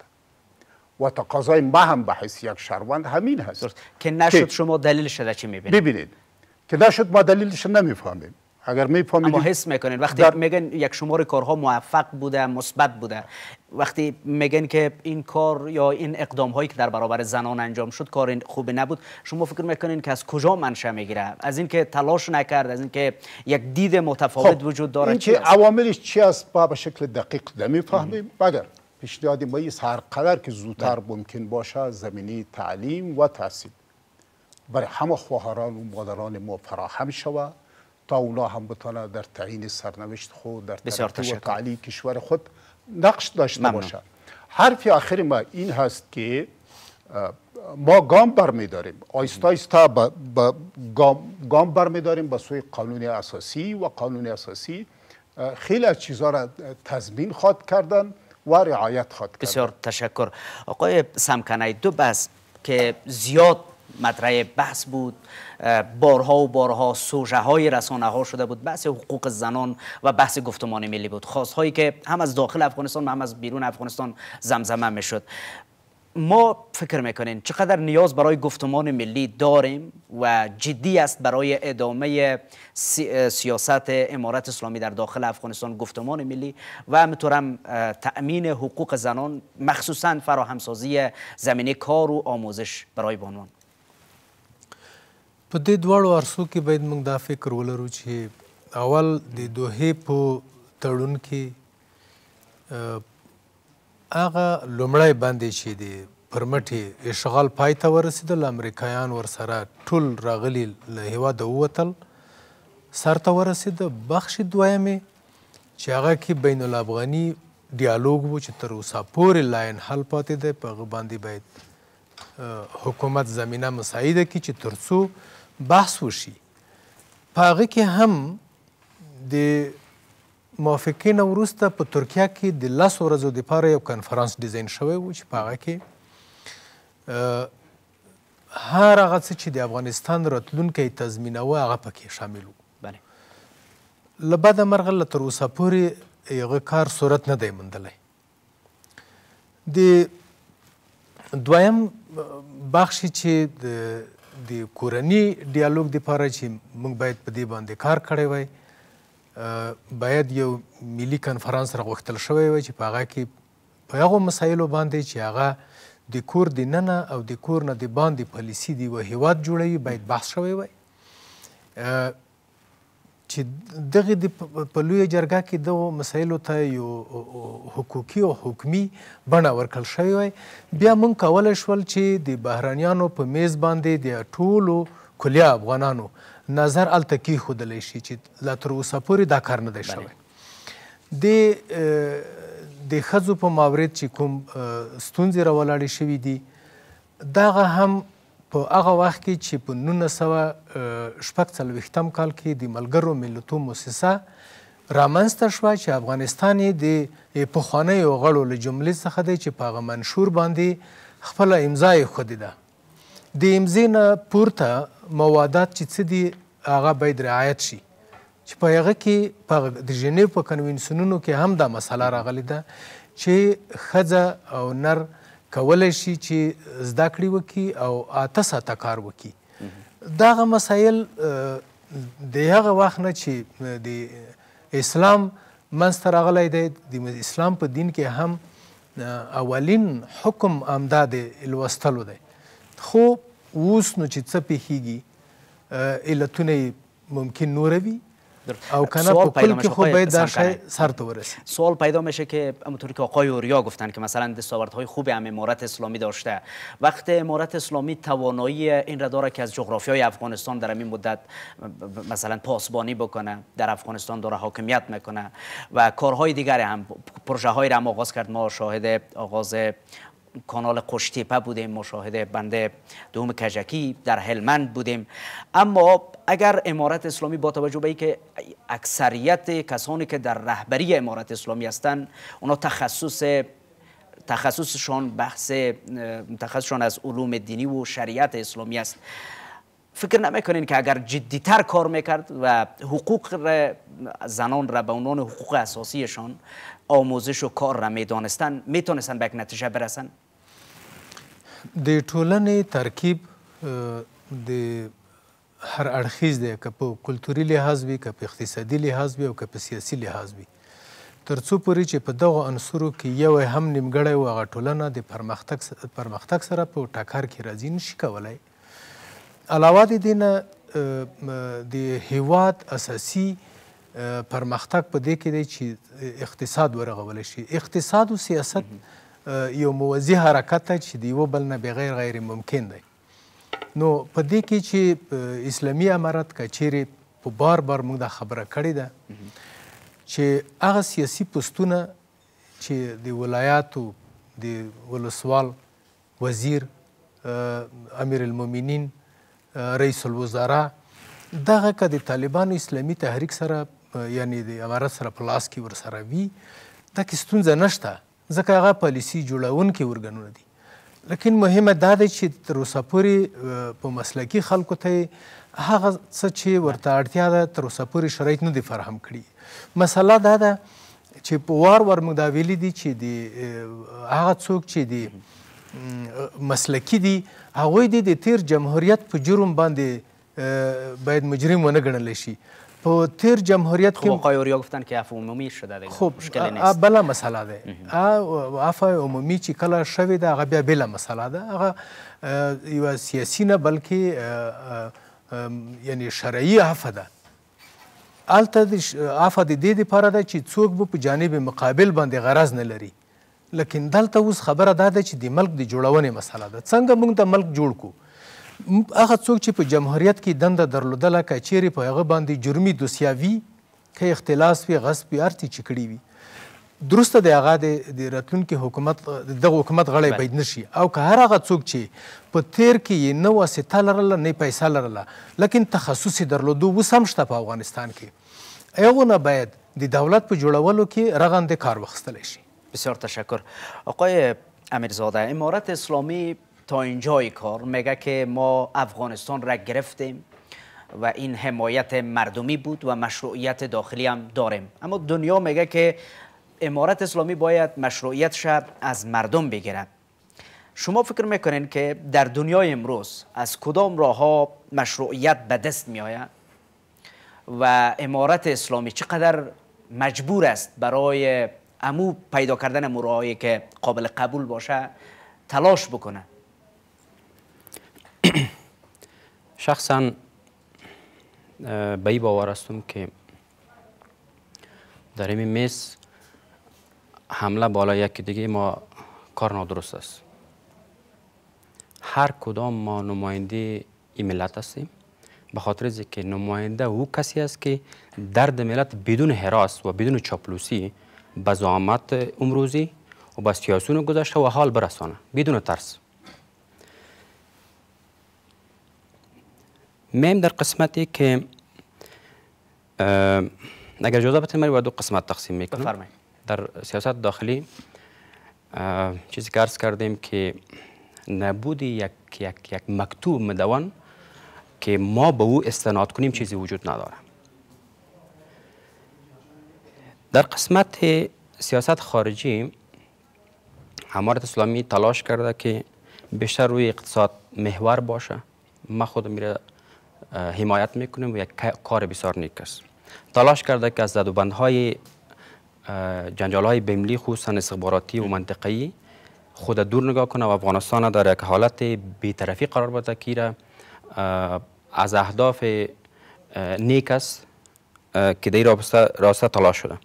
S3: و تقاضای ما هم به حیث یک شهروند همین هست که نشد
S1: شما دلیل شده چی میبینید ببینید
S3: که نشد ما دلیلش نمیفهمیم اگر فهمید اما حس
S1: میکنین وقتی میگن یک شمار کارها موفق بوده مثبت بوده وقتی میگن که این کار یا این اقدام هایی که در برابر زنان انجام شد کار خوبی نبود شما فکر میکنین که از کجا منشأ میگیره از اینکه تلاش نکرد از اینکه یک دید متفاوت خب، وجود داره این چی که
S3: چی است با به شکل دقیق نمیفهمیم مگر پیشنهاد ما هر قدر که زودتر ممکن باشه زمینی، تعلیم و تحصیل برای همه خواهران و مادران ما فراهم شود تا اونا هم بتانه در تعیین سرنوشت خود در ترتیب و کشور خود نقش داشته باشه. حرفی حرف آخر ما این هست که ما گام برمیداریم آیستا آیستا با, گام, گام برمیداریم به سوی قانون اساسی و قانون اساسی خیلی از چیزها را تضمین خواد کردن و رعایت
S1: خواد کردن بسیار تشکر آقای سمکنی دو بس که زیاد مطرح بحث بود بارها و بارها سوژه های رسانه ها شده بود بحث حقوق زنان و بحث گفتمان ملی بود خواست هایی که هم از داخل افغانستان و هم از بیرون افغانستان زمزمه می شد ما فکر میکنین چقدر نیاز برای گفتمان ملی داریم و جدی است برای ادامه سیاست امارت اسلامی در داخل افغانستان گفتمان ملی و طورم تأمین حقوق زنان مخصوصا فراهمسازی زمینه کار و آموزش برای بانوان
S4: په دې دواړو عرصو کې باید موږ دا فکر ولرو چې اول د دوهې په تړون کې هغه لومړی باندې چې د پرمټې اشغال پای ته ورسېدل امریکایان ورسره ټول راغلي له هېواده ووتل سر ته ورسېده بخش دویمې چې هغه کې بین الافغاني ډیالوګ و چې تر اوسه پورې لاین حل پاتې دی په هغه باندې باید حکومت زمینه مساعده کی چې ترسو بحث وشي په هغه کې هم د موافقین وروسته په ترکیه کې د لس ورځو دپاره یو کنفرانس ډیزاین شوی و چې په هغه کې هر هغه څه چې د افغانستان راتلونکی تضمینوه هغه پکې شامل و بله له بده مرغه له تر اوسه پورې هغه کار صورت نه دی موندلی د دویم بخش چې د د کورنی ډیالوګ لپاره چې موږ باید په دې باندې کار کړی وای باید یو ملي کانفرنس راغوښتل شوی وای چې په هغه کې په هغه مسایلو باندې چې هغه د کور د ننه او د کور نه د باندې پالیسی دی و هیواد جوړوي باید بحث شوی وای چې دغه د په لوی جرګه کې د مسایلو ته یو حقوقي او حکمی بڼه ورکړل شوی وای بیا مونږ کولای شول چې د بهرانیانو په میز باندې د ټولو کلیا افغانانو نظر الته کې خودلې شي چې لا تر اوسه پورې دا کار نه دی شوی د د خزو په ماورد چې کوم ستونزې راولاړې شوې دي دغه هم په هغه وخت کې چې په 1946 تم کال کې د ملګرو ملتونو مؤسسه رامنځته شوه چې افغانستان د پخوانی غړو له جملې څخه دی چې په هغه منشور باندې خپل امضا یې خودې ده د امضې نه پورته موادات چې څه دي هغه باید رعایت شي چې په هغه کې په د جنیو په کنوینسیونونو کې هم دا مسله راغلې ده چې ښځه او نر کولای شي چې زده کړې وکړي او اته ساعته کار وکړي دغه مسایل د هغه وخت نه چې د اسلام منځته راغلی دی د اسلام په دین کې هم اولین حکم همدا د لوستلو دی خو اوس نو چې څه پېښېږي علتونه ممکن نوره وي او سوال پیدا میشه سر
S1: سوال پیدا میشه که امروز که آقای اوریا گفتن که مثلا دستاوردهای خوبی هم امارت اسلامی داشته وقت امارت اسلامی توانایی این را داره که از جغرافیای افغانستان در این مدت مثلا پاسبانی بکنه در افغانستان داره حاکمیت میکنه و کارهای دیگر هم پروژه های را هم آغاز کرد ما شاهد آغاز کانال قشتیپه بودیم مشاهده بنده دوم کجکی در هلمند بودیم اما اگر امارت اسلامی با توجه به که اکثریت کسانی که در رهبری امارت اسلامی هستند اونا تخصص تخصصشان بحث تخصصشان از علوم دینی و شریعت اسلامی است فکر نمیکنین که اگر تر کار میکرد و حقوق زنان را به عنوان حقوق اساسیشان آموزش و کار را میدانستن میتونستن به نتیجه برسن
S4: د ټولنې ترکیب د هر اړخیز دی که په کلتوري لحاظ وي که په اقتصادي لحاظ وي او که په سیاسي لحاظ وي تر څو پورې چې په دغه عنصرو کې یو هم نیمګړی و هغه ټولنه د پرمختګ پرمختګ سره په ټکر کې راځي نشي کولی علاوه د دې نه د هیواد اساسي پرمختګ په دې کې دی چې اقتصاد ورغول شي اقتصاد او سیاست mm -hmm. یو موازی حرکت ته چې دیو بل نه بغیر غیر ممکن دی نو په دې کې چې اسلامي امارت کچيري په بار بار موږ د خبره کړې ده چې هغه سیاسي پوستونه چې د ولایاتو د ولسوال وزیر امیر المؤمنین رئیس الوزرا دغه که د طالبانو اسلامي تحریک سره یعنی د امارت سره په لاس کې ورسره وي دا کې ستونزه نشته ځکه هغه پالیسي جوړونکي ارګانونه دي لکن مهمه دا ده چې تر اوسه پورې په مسلکي خلکو ته هغه څه چې ورته اړتیا ده تر اوسه پورې شرایط نه دي فراهم کړي مسله دا ده چې په وار وار موږ دا ویلي دي چې د هغه څوک چې د مسلکي دي هغوی د تیر جمهوریت په جرم باندې باید مجرم ونه ګڼلی شي په تیر جمهوریت کې خب
S1: آقای اوریا گفتن که عفو عمومی شده دیگه
S4: خب مشکل نیست بلا مسئله ده عفو عمومی چې کله شوی ده هغه بیا بلا مسئله ده هغه یو سیاسي نه بلکې یعنی شرعي عفو ده هلته عفو د دې دپاره ده چې څوک به په جانب مقابل باندې غرض نه لري لکن دلته اوس خبره دا ده چې د ملک د جوړونې مسئله ده څنګه موږ د ملک جوړ کړو هغه څوک چې په جمهوریت کې دنده درلودله که چیرې په هغه باندې جرمي دوسیه وي که اختلاس وي غصب وي هر څه چې کړي وي درسته د هغه د راتلونکي حکومت دغه حکومت غړی باید نشي او که هر هغه څوک چې په تیر کې یې نه واسطه لرله نه پیسه لرله لکن تخصص یې درلودو اوس هم شته په افغانستان کې هغو نه باید د دولت په جوړولو کې رغنده کار واخیستلی شي بسیار تشکر آقای امیرزاده امارت اسلامی تا
S1: اینجای کار میگه که ما افغانستان را گرفتیم و این حمایت مردمی بود و مشروعیت داخلی هم داریم اما دنیا میگه که امارت اسلامی باید مشروعیتش از مردم بگیرد شما فکر میکنین که در دنیای امروز از کدام راه ها مشروعیت به دست و امارت اسلامی چقدر مجبور است برای امو پیدا کردن مرایی که قابل قبول باشه تلاش بکنه
S2: شخصا به این باور هستم که در این میز حمله بالا یکی دیگه ما کار نادرست است هر کدام ما نماینده این ملت هستیم به خاطر که نماینده او کسی است که درد ملت بدون حراس و بدون چاپلوسی به زعامت امروزی و به سیاسون گذشته و حال برسانه بدون ترس میم در قسمتی که اگر جوزا مری و دو قسمت تقسیم میکنم در سیاست داخلی چیزی که کردیم که نبود یک, یک, یک مکتوب مدون که ما به او استناد کنیم چیزی وجود نداره در قسمت سیاست خارجی امارت اسلامی تلاش کرده که بیشتر روی اقتصاد محور باشه ما خود میره حمایت میکنیم و یک کار بسیار نیک است تلاش کرده که از زدوبندهای جنجال های بملی خصوصا استخباراتی و منطقی خود دور نگاه کنه و افغانستان در یک حالت بیطرفی قرار بده که از اهداف نیک است که در راسته, راسته تلاش شده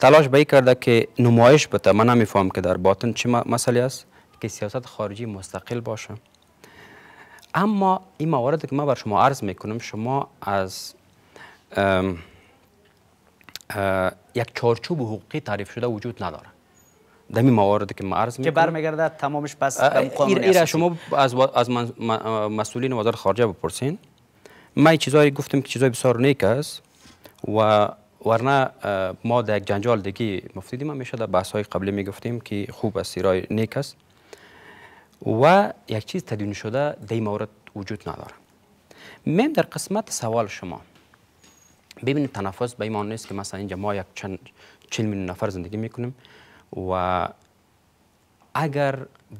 S2: تلاش به کرده که نمایش بده من نمیفهم که در باطن چه مسئله است که سیاست خارجی مستقل باشه اما این موارد که ما بر شما عرض میکنم شما از یک چارچوب حقوقی تعریف شده وجود نداره دمی موارد که ما عرض میکنم که
S1: برمیگرده تمامش پس قانونی شما
S2: از, از مسئولین وزارت خارجه بپرسین من چیزایی گفتم که چیزای بسیار نیک است و ورنه ما در یک جنجال دگی مفتیدیم همیشه در بحث های قبلی میگفتیم که خوب است ایرای نیک است و یک چیز تدوین شده در مورد وجود نداره میم در قسمت سوال شما ببینید تنفس به ایمان نیست که مثلا اینجا ما یک چند چل میلیون نفر زندگی میکنیم و اگر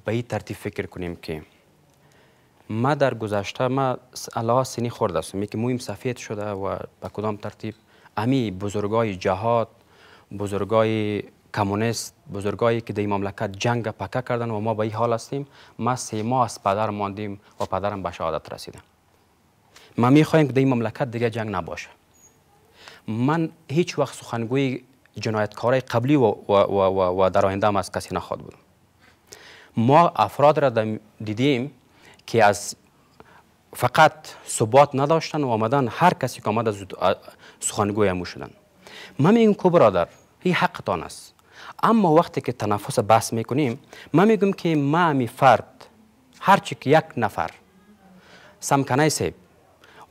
S2: به این ترتیب فکر کنیم که ما در گذشته ما الله سنی خورده هستم که مویم سفید شده و به کدام ترتیب امی بزرگای جهاد بزرگای کمونیست بزرگایی که در مملکت جنگ پکه کردن و ما به این حال هستیم ما سه ماه از پدر ماندیم و پدرم به شهادت رسیدم ما میخوایم که در مملکت دیگه جنگ نباشه من هیچ وقت سخنگوی جنایتکارای قبلی و, و, و, و در آینده هم از کسی نخواد بودم ما افراد را دیدیم که از فقط ثبات نداشتن و آمدن هر کسی که از سخنگوی امو شدن من میگم که برادر این حقتان است اما وقتی که تنفس بحث میکنیم ما میگم که ما می فرد هرچی که یک نفر سمکنه سیب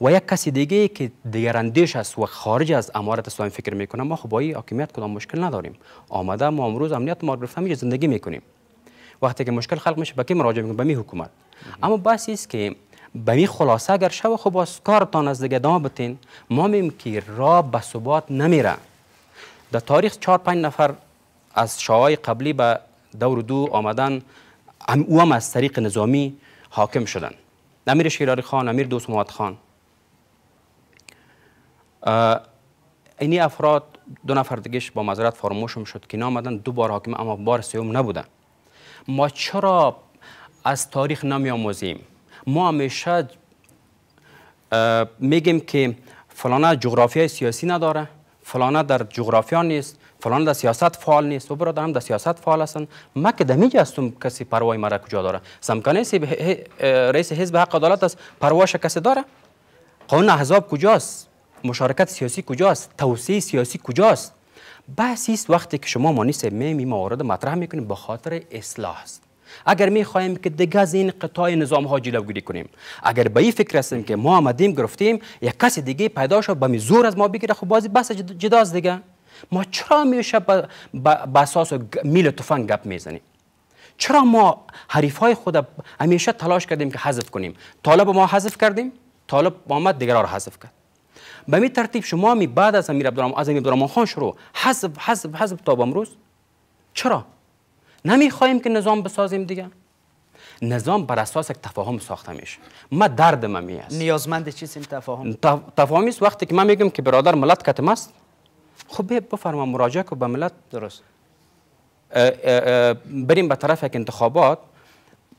S2: و یک کسی دیگه که دیگر اندیش است و خارج از امارت اسلامی فکر میکنه ما خب با حاکمیت کدام مشکل نداریم آمده ما امروز امنیت ما گرفته زندگی میکنیم وقتی که مشکل خلق میشه به کی مراجعه میکنیم به می حکومت اما بحث است که به می خلاصه اگر شو خب از کارتان از دیگه بتین ما میم که را به ثبات نمیره در تاریخ چهار پنج نفر از شاهای قبلی به دور دو آمدن او هم از طریق نظامی حاکم شدن امیر شیراری خان امیر دوست محمد خان اینی افراد دو نفر دیگهش با مذارت فرموشم شد که نامدن دو بار حاکم اما بار سیوم نبودن ما چرا از تاریخ نمی آموزیم ما همیشه میگیم که فلانه جغرافیای سیاسی نداره فلانه در جغرافیا نیست فلان در سیاست فعال نیست و برادرم در سیاست فعال هستند ما که دمی هستم کسی پروای مرا کجا داره سمکانه رئیس حزب حق عدالت است پرواش کسی داره قانون احزاب کجاست مشارکت سیاسی کجاست توسعه سیاسی کجاست بس است وقتی که شما مانیس می موارد مطرح میکنیم به خاطر اصلاح است اگر می که دیگه از این قطاع نظام ها جلوگیری کنیم اگر به این فکر هستیم که ما آمدیم گرفتیم یک کس دیگه پیدا شد به زور از ما بگیره خب بازی بس جداست دیگه ما چرا با به اساس میل تفنگ گپ میزنیم چرا ما حریف های خود همیشه تلاش کردیم که حذف کنیم طالب ما حذف کردیم طالب آمد دیگر را حذف کرد به می ترتیب شما می بعد از امیر عبدالرحمن از امیر عبدالرحمن خان شروع حذف حذف حذف تا امروز چرا نمی خواهیم که نظام بسازیم دیگه نظام بر اساس یک تفاهم ساخته میشه ما درد ما می است
S1: نیازمند چیست این
S2: تفاهم است وقتی که من میگم که برادر ملت کتم است خب بفرما مراجعه کو به ملت درست بریم به طرف یک انتخابات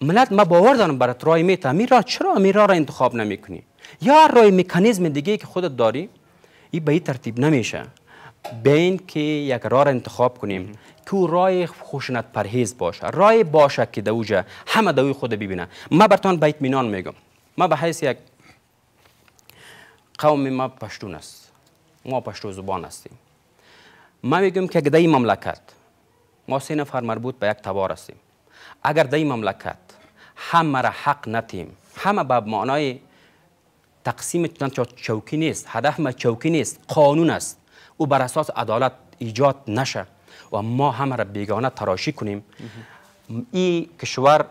S2: ملت ما باور دارم برات رای میته را چرا میرا را, انتخاب نمیکنی یا رای مکانیزم دیگه که خودت داری این به این ترتیب نمیشه بین که یک را را انتخاب کنیم که رای خوشنت پرهیز باشه رای باشه که دوجا همه دوی خود ببینه ما برتان به اطمینان میگم ما به حیث یک قوم ما پشتون است ما پشتو زبان هستیم ما میگم که در این مملکت ما سه نفر مربوط به یک تبار هستیم اگر در این مملکت همه را حق نتیم همه به معنای تقسیم چوکی نیست هدف ما چوکی نیست قانون است او بر اساس عدالت ایجاد نشه و ما همه را بیگانه تراشی کنیم این کشور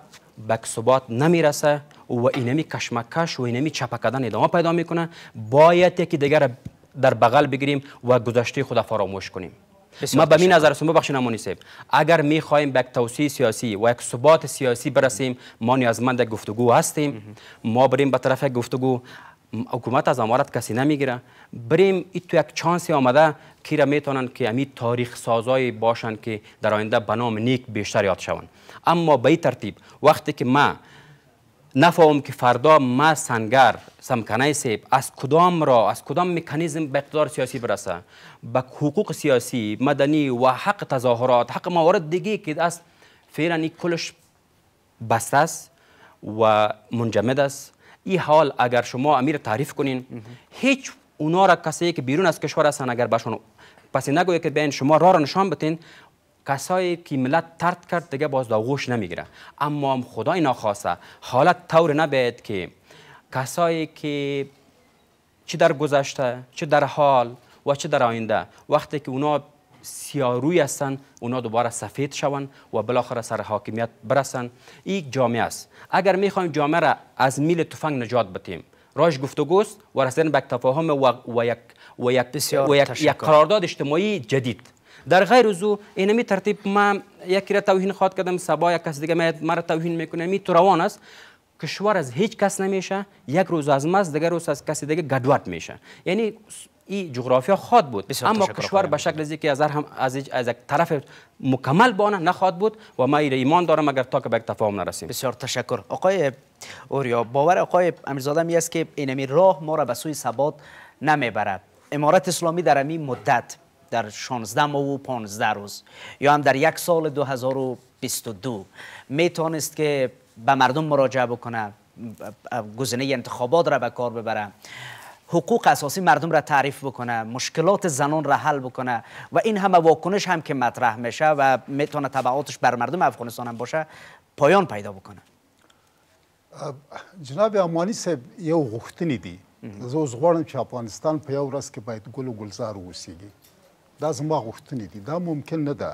S2: به ثبات نمیرسه و اینمی کشمکش و اینمی چپکدن ادامه پیدا میکنه باید که دیگر در بغل بگیریم و گذشته خود فراموش کنیم ما به این نظر شما بخش امانی اگر می خواهیم به یک توسعه سیاسی و یک ثبات سیاسی برسیم ما نیازمند گفتگو هستیم ما بریم به طرف گفتگو حکومت از امارت کسی نمیگیره بریم ای تو یک چانسی آمده کی را میتونن که امید تاریخ سازای باشند که در آینده به نام نیک بیشتر یاد شوند اما به این ترتیب وقتی که ما نفهم که فردا ما سنگر سمکنه سیب از کدام را از کدام مکانیزم به اقتدار سیاسی برسه به حقوق سیاسی مدنی و حق تظاهرات حق موارد دیگه که از فعلا کلش بسته است و منجمد است این حال اگر شما امیر تعریف کنین هیچ اونا را کسی که بیرون از کشور هستن اگر پسی پس نگویید که بین شما را, را نشان بتین کسایی که ملت ترد کرد دیگه باز داغوش نمیگیره اما هم خدای ناخواسته حالت طور نبید که کسایی که چه در گذشته چه در حال و چه در آینده وقتی که اونا سیاروی هستن اونا دوباره سفید شوند و بالاخره سر حاکمیت برسن یک جامعه است اگر میخوایم جامعه را از میل تفنگ نجات بتیم راش گفتگوست و رسیدن به تفاهم و, یک و یک, یک قرارداد اجتماعی جدید در غیر از اینمی ترتیب ما یکی را توهین خواد کردم سبا یک کس دیگه مرا توهین میکنه می تو روان است کشور از هیچ کس نمیشه یک روز از ماست دیگه روز از کسی دیگه گدوات میشه یعنی این جغرافیا خود بود اما کشور به شکل زی که از هم از, یک طرف مکمل بانه
S1: نخواد بود و ما ایمان دارم اگر تا که به تفاهم نرسیم بسیار تشکر آقای اوریا باور آقای امیرزاده می است که اینمی راه ما را به سوی ثبات نمیبرد امارت اسلامی در این مدت در 16 ماه و 15 روز یا هم در یک سال 2022 میتونست که به مردم مراجعه بکنه گزینه انتخابات را به کار ببره حقوق اساسی مردم را تعریف بکنه مشکلات زنان را حل بکنه و این همه واکنش هم که مطرح میشه و میتونه تبعاتش بر مردم افغانستان هم باشه پایان پیدا بکنه
S3: جناب امانی صاحب یو غوښتنې دي زه اوس افغانستان په یو که باید ګل و ګلزار دا زما غوښتنې دي دا ممکن نه ده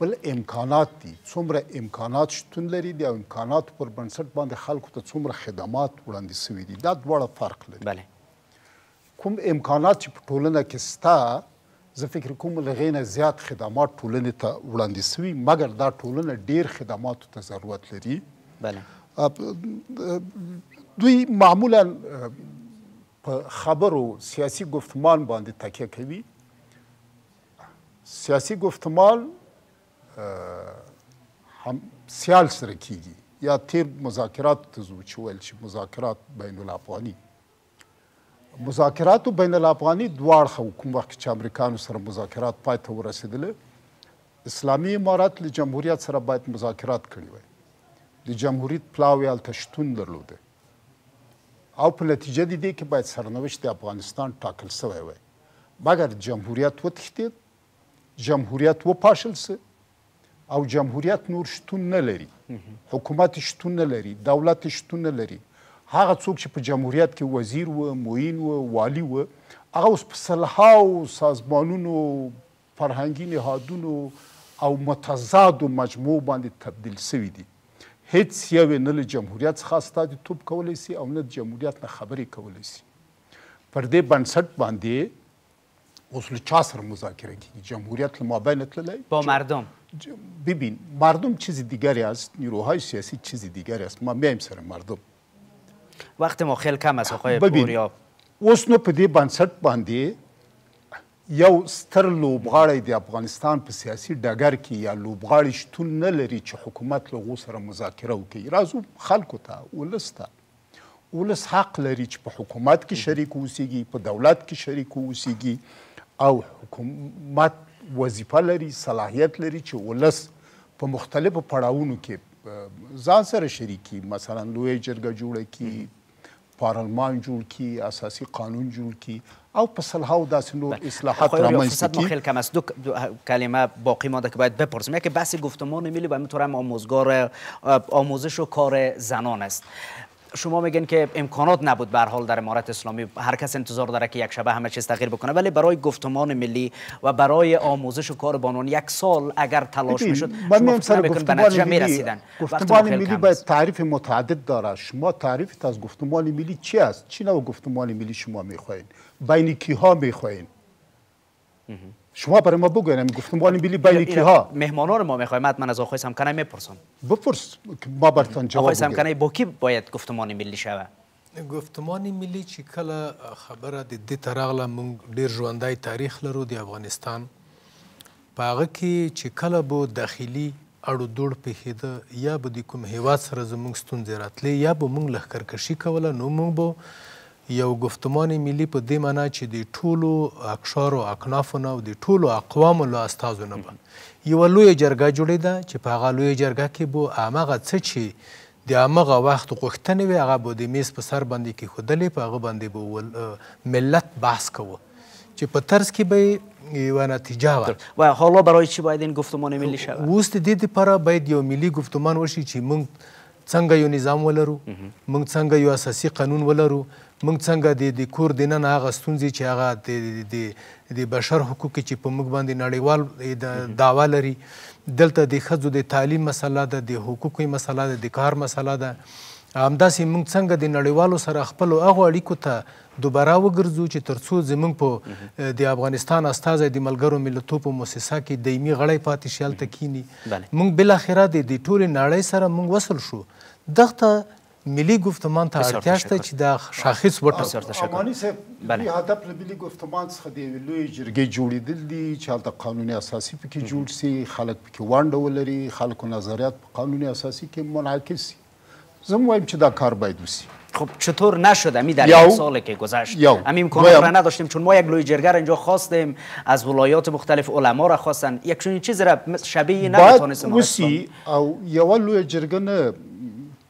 S3: بل امکانات دي څومره امکانات شتون لري د امکانات پر بنسټ باندې خلکو ته څومره خدمات وړاندې شوي دي دا دواړه فرق لري بله کوم امکانات چې په ټولنه کې ستا زه فکر کوم لغې نه زیات خدمات ټولنې ته وړاندې شوي مګر دا ټولنه ډیر خدماتو ته ضرورت لري بله دوی معمولا په خبرو سیاسي گفتمان باندې تکیه کوي سیاسي گفتمال هم سیال سره کیږي یا تیر مذاکرات ته ځو چې ویل چې مذاکرات بین الافغاني مذاکرات بین الافغاني دواړه حکومت وخت چې امریکانو سره مذاکرات پای ته ورسېدل اسلامي امارات له جمهوریت سره باید مذاکرات کړی وای د جمهوریت پلاوی ال تشتون درلود او په نتیجه دي کې باید سرنوشت د افغانستان ټاکل شوی وای مګر جمهوریت وتښتید جمهوریت وپاشل سه او جمهوریت نور شتون نه لري حکومت شتون نه لري دولت شتون نه لري هغه څوک چې په جمهوریت کې وزیر و موین و والی و هغه اوس په سلهاو سازمانونو فرهنګي نهادونو او متضادو مجموع باندې تبدیل سوي دي هیڅ یو نه له جمهوریت څخه ستاسو توپ کولی سي او نه جمهوریت نه خبرې کولی سي پر دې بنسټ باندې اصول چه سر مذاکره کی جمهوریت ما بین تللی با مردم ببین مردم چیزی دیگری است نیروهای سیاسی چیزی دیگری است ما میایم سر مردم
S1: وقت ما خیلی کم است آقای پوریا
S3: اوس نو په دې بنسټ باندې یو ستر لوبغاړی د افغانستان په سیاسي ډګر کې یا لوبغاړی شتون نه لري چې حکومت له هغو سره مذاکره وکړي راځو خلکو ته ولس ته ولس حق لري چې په حکومت کې شریک اوسیږي په دولت کې شریک اوسیږي او حکومت وظیفه لري صلاحیت لري چې ولس په مختلفو پړاوونو کې ځان سره شریکي مثلا لوی جرګه جوړه کی پارلمان جوړ کی اساسي قانون جوړ کی او په سلهاو داسې نور اصلاحات رامنځته کی
S1: خیلی کم است دو کلمه باقی مانده که باید بپرسیم یکی بحث گفتمان ملی و همینطور هم آموزگار آموزش و کار زنان است شما میگن که امکانات نبود به حال در امارت اسلامی هر کس انتظار داره که یک شبه همه چیز تغییر بکنه ولی برای گفتمان ملی و برای آموزش و کار بانوان یک سال اگر تلاش میشد شما فکر میکنید گفتمان ملی باید
S3: تعریف متعدد داره شما تعریفت از گفتمان ملی چی است چی نو گفتمان ملی شما میخواین بین ها میخواین شما برای ما بگوین گفتم ولی بلی بایلی کی ها
S1: مهمانا رو ما میخوایم حتما از آقای سمکنه میپرسم بپرس ما برتان جواب آقای سمکنه با کی باید گفتمان ملی شوه
S4: گفتمان ملی چې کله خبره د دې ترغله مونږ ډیر ژوندۍ تاریخ لرو د افغانستان په هغه کې چې کله به داخلي اړو دوړ پېښېده یا به د کوم هیواد سره زموږ ستونزې راتلې یا به مونږ لښکرکشي کوله نو مونږ به یو گفتمان ملي په دې معنا چې د ټولو اقشارو اکنافو نه او د ټولو اقوامو له استازو نه به یوه لویه جرګه جوړېده چې په هغه لویه جرګه کې به همغه څه چې د همغه وخت غوښتنې وې هغه به د میز په سر باندې کېښودلې په هغه باندې به ملت بحث کوه چې په طرز کې به یوه نتیجه وه و حالا برای چی باید این گفتمان ملی شود اوس د دې لپاره باید یو ملی گفتمان وشي چې موږ څنګه یو نظام ولرو موږ څنګه یو اساسي قانون ولرو موږ څنګه د د کور د نن هغه ستونزې چې هغه د د بشر حقوق چې په موږ باندې نړیوال داوا لري دلته د ښځو د تعلیم مسله ده د حقوقي مسله ده د کار مسله ده همداسې موږ څنګه د نړیوالو سره خپل هغه اړیکو ته دوباره وګرځو چې ترڅو زمونږ په د افغانستان استازی د ملګرو ملتونو په مؤسسه کې دایمي غړی پاتې شي هلته کینی موږ بالاخره د دې ټولې نړۍ سره موږ وصل شو دغته ملي ګفتمان ته اړتیا شته چې دا شاخص وټاکو اماني
S3: صاحب دې بله. هدف له ملي ګفتمان څخه د یوې لویې جرګې جوړېدل دي چې هلته قانوني اساسي پکې جوړ سي خلک پکې ونډه ولري خلکو نظریات په قانوني اساسي کې منعکس سي زه میگم دا کار باید بسی خب چطور نشد امی در یک
S1: سال که گذشت امی امکان را
S3: نداشتیم چون ما یک لوی جرگر
S1: اینجا خواستیم از ولایات مختلف علما را خواستن یک چیز چیزی را شبیه نمیتونستیم باید
S3: او یو لوی جرگر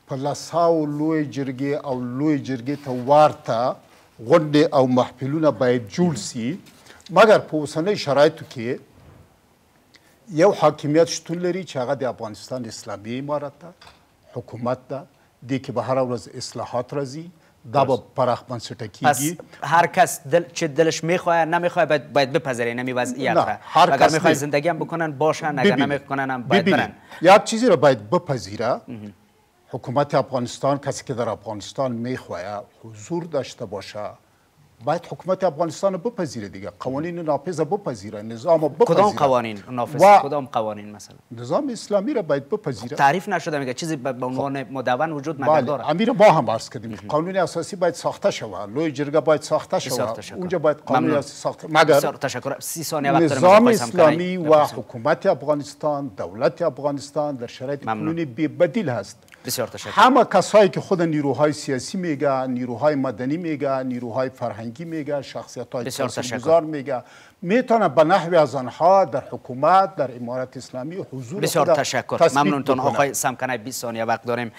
S3: په لساو لوی جرګې او لوی جرګې ته ورته غونډې او محفلونه باید جوړ سي مګر په اوسنۍ شرایطو کې یو حاکمیت شتون لري چې هغه د افغانستان اسلامي امارت ده حکومت ده دې کې به هره ورځ اصلاحات راځي دا به پراخ بنسټه کیږي
S1: هر کس دل چه دلش میخواه نمیخواه باید, باید بپذیره نمی وضعیت را هر اگر میخواه زندگی هم بکنن باشن اگر نمیخواه کنن هم باید برن
S3: یک چیزی را باید بپذیره حکومت افغانستان کسی که در افغانستان میخواید حضور داشته باشه باید حکومت افغانستان بپذیره دیگه قوانین ناپذ بپذیره نظام بپذیره کدام قوانین نافذ و...
S1: کدام قوانین مثلا
S3: نظام اسلامی را باید بپذیره خب،
S1: تعریف نشده میگه چیزی به خب. عنوان مدون وجود مگر بله،
S3: امیر ما هم عرض کردیم قانون اساسی باید ساخته شود لوی جرگه باید ساخته شود اونجا باید قانون اساسی ساخته مگر تشکر 30 ثانیه وقت نظام اسلامی و حکومت افغانستان دولت افغانستان در شرایط قانونی بی بدیل هست بسیار تشکر همه کسایی که خود نیروهای سیاسی میگه نیروهای مدنی میگه نیروهای فرهنگی میگه شخصیت های تاثیرگذار میگه میتونه به نحوی از آنها در حکومت در امارت اسلامی حضور بسیار تشکر ممنونتون آقای
S1: سمکنه 20 ثانیه وقت داریم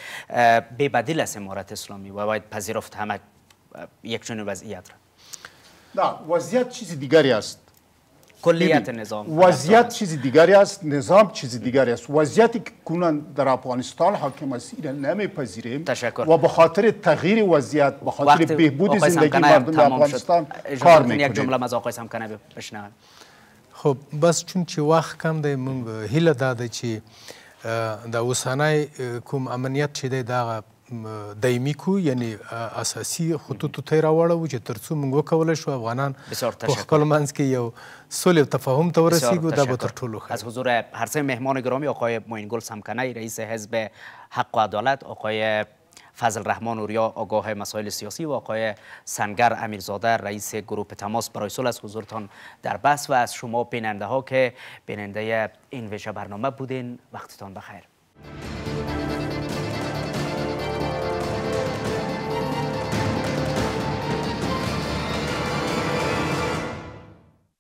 S1: به بدیل از امارت اسلامی و باید پذیرفت همه یک چنین وضعیت
S3: را نه وضعیت چیز دیگری است کلیت نظام وضعیت چیزی دیگری است نظام چیزی دیگری است وضعیتی که کنن در افغانستان حاکم است ایران نمیپذیریم و به خاطر تغییر وضعیت به
S4: خاطر بهبود زندگی مردم افغانستان کار میکنیم جمله از آقای خب بس چون چې وخت کم دی داده هیله دا ده چې د اوسنی کوم امنیت چې دی دایمی کو یعنی اساسی خطوطو ته و چې ترڅو موږ وکولای شو افغانان
S1: په خپل
S4: منځ کې یو صلح و تفاهم ته ورسیږو دا به تر ټولو
S1: از حضور هر سه مهمان گرامی آقای معینگل سمکنی رئیس حزب حق و عدالت آقای فضل رحمان اوریا آگاه مسائل سیاسی و آقای سنگر امیرزاده رئیس گروه تماس برای سول از حضورتان در بس و از شما بیننده ها که بیننده این ویژه برنامه بودین وقتتان بخیر